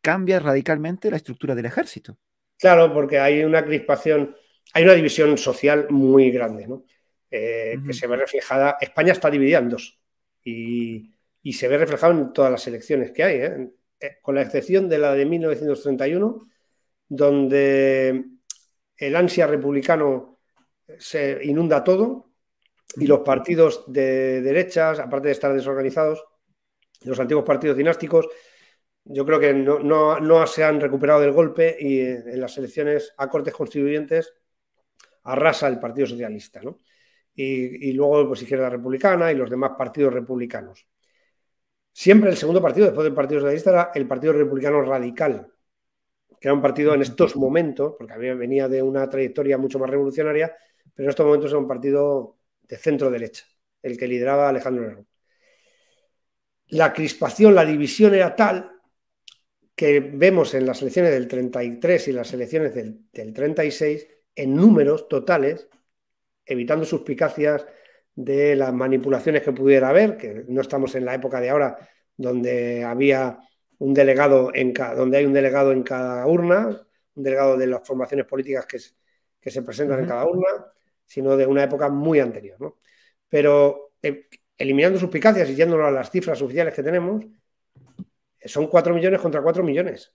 cambia radicalmente la estructura del ejército. Claro, porque hay una crispación, hay una división social muy grande, ¿no? Eh, que se ve reflejada, España está dividida en dos y, y, se ve reflejado en todas las elecciones que hay, ¿eh? Eh, con la excepción de la de 1931, donde el ansia republicano se inunda todo y los partidos de derechas, aparte de estar desorganizados, los antiguos partidos dinásticos, yo creo que no, no, se han recuperado del golpe y eh, en las elecciones a cortes constituyentes arrasa el Partido Socialista, Y, luego pues Izquierda Republicana y los demás partidos republicanos. Siempre el segundo partido, después del Partido Socialista, era el Partido Republicano Radical, que era un partido en estos momentos, porque a mí venía de una trayectoria mucho más revolucionaria, pero en estos momentos era un partido de centro-derecha, el que lideraba Alejandro Nerón. La crispación, la división era tal que vemos en las elecciones del 33 y las elecciones del, del 36 en números totales, evitando suspicacias, de las manipulaciones que pudiera haber, que no estamos en la época de ahora donde había un delegado en cada, donde hay un delegado en cada urna, un delegado de las formaciones políticas que, se presentan en cada urna, sino de una época muy anterior. Pero eh, eliminando suspicacias y yéndonos a las cifras oficiales que tenemos, son 4 millones contra 4 millones.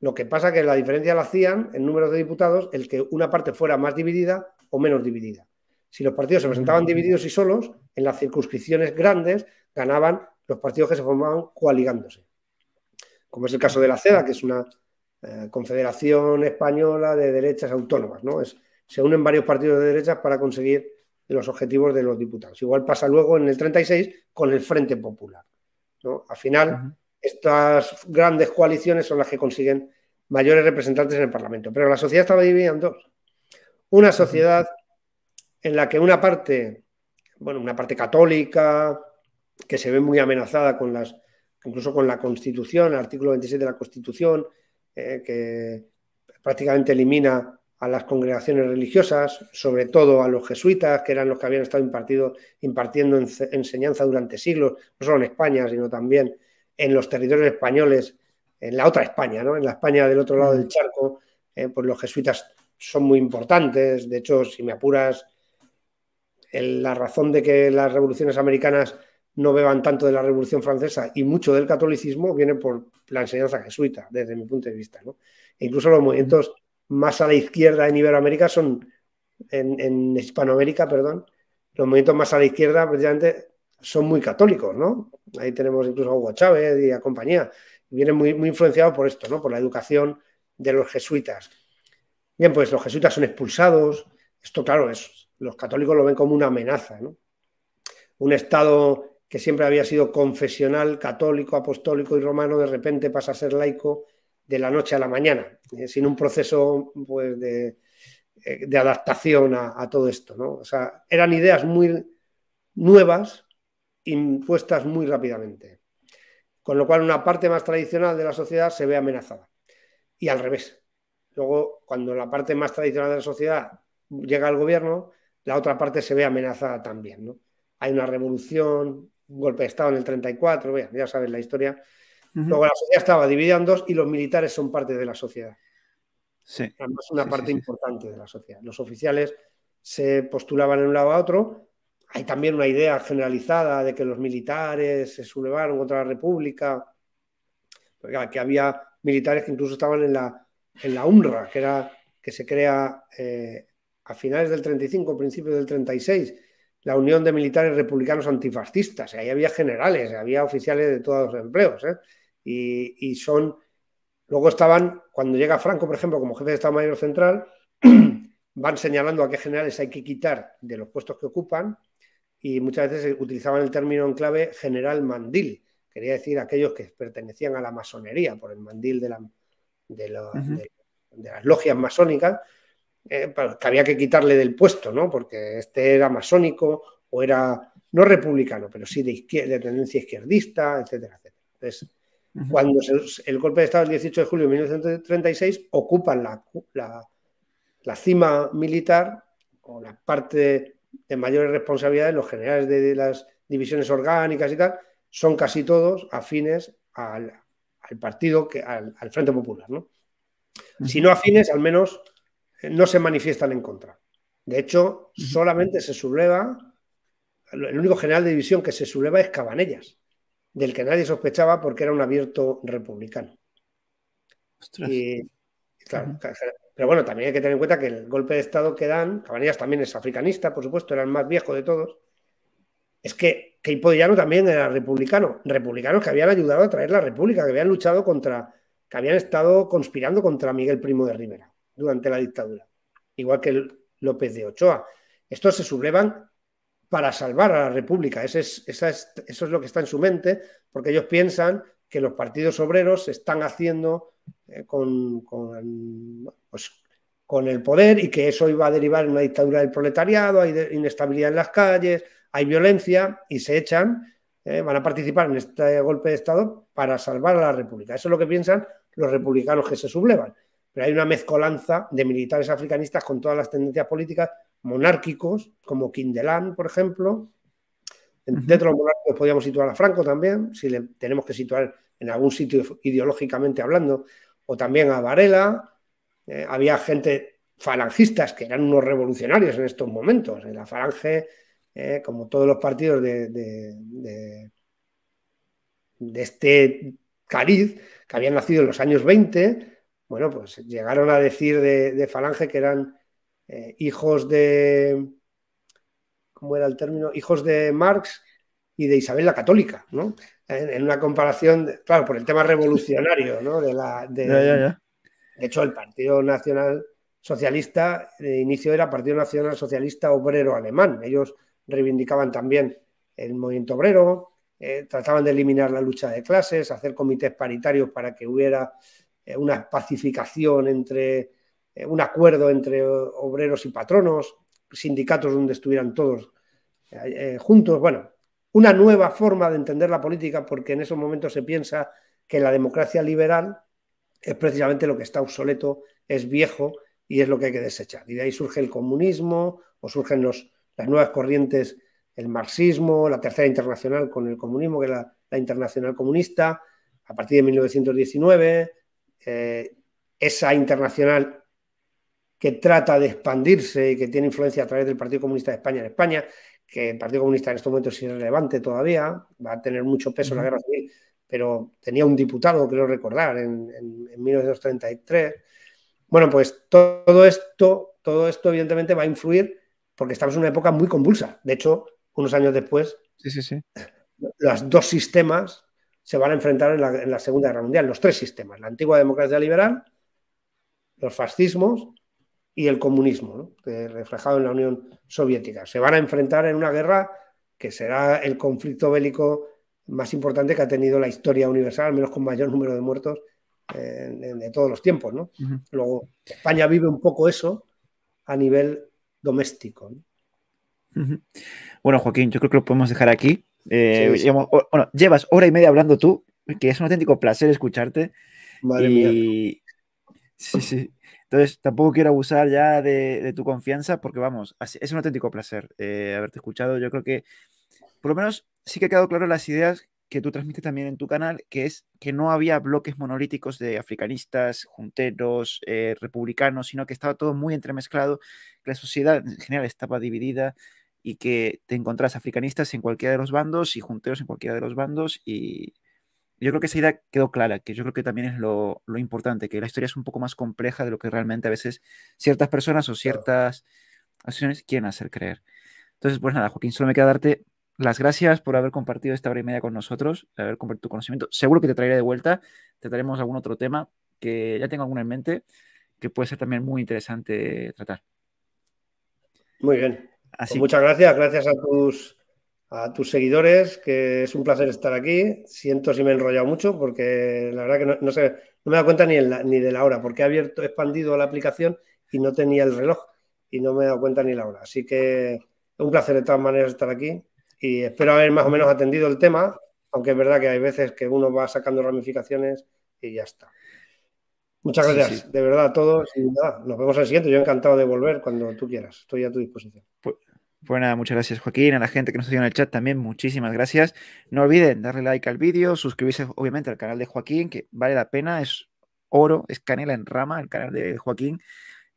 Lo que pasa que la diferencia la hacían en número de diputados el que una parte fuera más dividida o menos dividida. Si los partidos se presentaban divididos y solos, en las circunscripciones grandes ganaban los partidos que se formaban coaligándose. Como es el caso de la CEDA, que es una eh, confederación española de derechas autónomas, ¿no? Es, se unen varios partidos de derechas para conseguir los objetivos de los diputados. Igual pasa luego en el 36 con el Frente Popular. ¿no? Al final, estas grandes coaliciones son las que consiguen mayores representantes en el Parlamento. Pero la sociedad estaba dividida en dos. Una sociedad en la que una parte, bueno, una parte católica, que se ve muy amenazada con las, incluso con la Constitución, el artículo 26 de la Constitución, eh, que prácticamente elimina a las congregaciones religiosas, sobre todo a los jesuitas, que eran los que habían estado impartido, impartiendo enseñanza durante siglos, no solo en España, sino también en los territorios españoles, en la otra España, ¿no? en la España del otro lado del charco, eh, pues los jesuitas son muy importantes, de hecho, si me apuras, la razón de que las revoluciones americanas no beban tanto de la Revolución Francesa y mucho del catolicismo viene por la enseñanza jesuita, desde mi punto de vista. E incluso los movimientos más a la izquierda en Iberoamérica son, en, Hispanoamérica, perdón, los movimientos más a la izquierda precisamente son muy católicos, Ahí tenemos incluso a Hugo Chávez y a compañía. Vienen muy, muy influenciados por esto, ¿no? Por la educación de los jesuitas. Bien, pues los jesuitas son expulsados. Esto, claro, es, los católicos lo ven como una amenaza. ¿no? Un Estado que siempre había sido confesional, católico, apostólico y romano, de repente pasa a ser laico de la noche a la mañana, eh, sin un proceso pues, eh, de, adaptación a, todo esto. O sea, eran ideas muy nuevas, impuestas muy rápidamente. Con lo cual, una parte más tradicional de la sociedad se ve amenazada. Y al revés. Luego, cuando la parte más tradicional de la sociedad llega al gobierno, la otra parte se ve amenazada también. Hay una revolución, un golpe de Estado en el 34, ya, ya sabes la historia. Luego la sociedad estaba dividida en dos y los militares son parte de la sociedad. Sí. Además, una parte importante de la sociedad. Los oficiales se postulaban en un lado a otro. Hay también una idea generalizada de que los militares se sublevaron contra la República, que había militares que incluso estaban en la, en la UNRWA, que, era, que se crea eh, a finales del 35, principios del 36, la Unión de Militares Republicanos Antifascistas. Ahí había generales, había oficiales de todos los empleos. ¿eh? Y, son. Luego estaban, cuando llega Franco, por ejemplo, como jefe de Estado Mayor Central, van señalando a qué generales hay que quitar de los puestos que ocupan. Y muchas veces utilizaban el término en clave general mandil. Quería decir aquellos que pertenecían a la masonería, por el mandil de las logias masónicas eh, que había que quitarle del puesto, Porque este era masónico o era, no republicano, pero sí de, de tendencia izquierdista, etcétera, Entonces, cuando el golpe de Estado el 18 de julio de 1936, ocupan la, la, cima militar o la parte de mayores responsabilidades, los generales de, las divisiones orgánicas y tal, son casi todos afines al, partido, al, Frente Popular. ¿no? Si no afines, al menos eh, no se manifiestan en contra. De hecho, solamente se subleva, el único general de división que se subleva es Cabanellas, del que nadie sospechaba porque era un abierto republicano. pero bueno, también hay que tener en cuenta que el golpe de Estado que dan, Cabanellas también es africanista, por supuesto, era el más viejo de todos, es que Ipodillano también era republicano, republicanos que habían ayudado a traer la república, que habían luchado contra, que habían estado conspirando contra Miguel Primo de Rivera durante la dictadura, igual que López de Ochoa. Estos se sublevan para salvar a la República. Ese es, es, eso es lo que está en su mente, porque ellos piensan que los partidos obreros se están haciendo eh, con, pues, con, el poder y que eso iba a derivar en una dictadura del proletariado, hay inestabilidad en las calles, hay violencia y se echan, eh, van a participar en este golpe de Estado para salvar a la República. Eso es lo que piensan los republicanos que se sublevan pero hay una mezcolanza de militares africanistas con todas las tendencias políticas, monárquicos, como Kindelán, por ejemplo. Dentro de los monárquicos podríamos situar a Franco también, si le tenemos que situar en algún sitio ideológicamente hablando, o también a Varela. Eh, había gente falangistas que eran unos revolucionarios en estos momentos. En la falange, eh, como todos los partidos de, de, de este cariz, que habían nacido en los años 20, bueno, pues llegaron a decir de, Falange que eran eh, hijos de, ¿cómo era el término? Hijos de Marx y de Isabel la Católica, ¿no? En, una comparación, claro, por el tema revolucionario, ¿no? De, hecho, el Partido Nacional Socialista, de inicio era Partido Nacional Socialista Obrero Alemán. Ellos reivindicaban también el movimiento obrero, eh, trataban de eliminar la lucha de clases, hacer comités paritarios para que hubiera eh, una pacificación entre, eh, un acuerdo entre obreros y patronos, sindicatos donde estuvieran todos eh, juntos. Bueno, una nueva forma de entender la política porque en esos momentos se piensa que la democracia liberal es precisamente lo que está obsoleto, es viejo y es lo que hay que desechar. Y de ahí surge el comunismo o surgen los, las nuevas corrientes, el marxismo, la tercera internacional con el comunismo, que es la internacional comunista, a partir de 1919, eh, esa internacional que trata de expandirse y que tiene influencia a través del Partido Comunista de España en España, que el Partido Comunista en estos momentos es irrelevante todavía, va a tener mucho peso en la guerra civil, pero tenía un diputado, creo recordar, en, 1933. Bueno, pues todo esto, todo esto evidentemente va a influir porque estamos en una época muy convulsa. De hecho, unos años después, sí, los dos sistemas se van a enfrentar en la, Segunda Guerra Mundial, los tres sistemas, la antigua democracia liberal, los fascismos y el comunismo, reflejado en la Unión Soviética. Se van a enfrentar en una guerra que será el conflicto bélico más importante que ha tenido la historia universal, al menos con mayor número de muertos de, todos los tiempos. Luego, España vive un poco eso a nivel doméstico. Bueno, Joaquín, yo creo que lo podemos dejar aquí. Eh, bueno, llevas hora y media hablando tú, que es un auténtico placer escucharte. y... Sí, sí. Entonces, tampoco quiero abusar ya de, tu confianza, porque vamos, es un auténtico placer eh, haberte escuchado. Yo creo que, por lo menos, sí que ha quedado claro las ideas que tú transmites también en tu canal, que es que no había bloques monolíticos de africanistas, junteros, eh, republicanos, sino que estaba todo muy entremezclado, que la sociedad en general estaba dividida, y que te encontrás africanistas en cualquiera de los bandos y junteros en cualquiera de los bandos y yo creo que esa idea quedó clara, que yo creo que también es lo, lo importante, que la historia es un poco más compleja de lo que realmente a veces ciertas personas o ciertas acciones quieren hacer creer. Entonces, pues nada, Joaquín, solo me queda darte las gracias por haber compartido esta hora y media con nosotros, haber compartido tu conocimiento. Seguro que te traeré de vuelta, trataremos algún otro tema que ya tengo alguno en mente, que puede ser también muy interesante tratar. Muy bien, pues muchas gracias, gracias a tus, a tus seguidores, que es un placer estar aquí. Siento si me he enrollado mucho, porque la verdad que no, sé, no me da cuenta ni, ni de la hora, porque he abierto, expandido la aplicación y no tenía el reloj y no me he dado cuenta ni la hora. Así que un placer de todas maneras estar aquí y espero haber más o menos atendido el tema, aunque es verdad que hay veces que uno va sacando ramificaciones y ya está. Muchas gracias, de verdad a todos y nada, nos vemos al siguiente. Yo encantado de volver cuando tú quieras, estoy a tu disposición. Pues, pues muchas gracias Joaquín, a la gente que nos ha en el chat también, muchísimas gracias. No olviden darle like al vídeo, suscribirse obviamente al canal de Joaquín, que vale la pena, es oro, es canela en rama, el canal de Joaquín.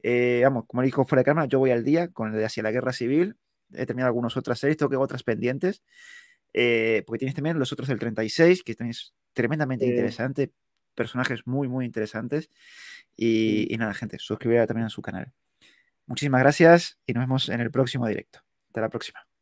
Eh, vamos, como dijo fuera de cámara, yo voy al día con el de hacia la guerra civil, he terminado algunas otras series, tengo que otras pendientes, eh, porque tienes también los otros del 36, que también es tremendamente interesante, personajes muy, muy interesantes. Y, nada, gente, suscribir también a su canal. Muchísimas gracias y nos vemos en el próximo directo. Hasta la próxima.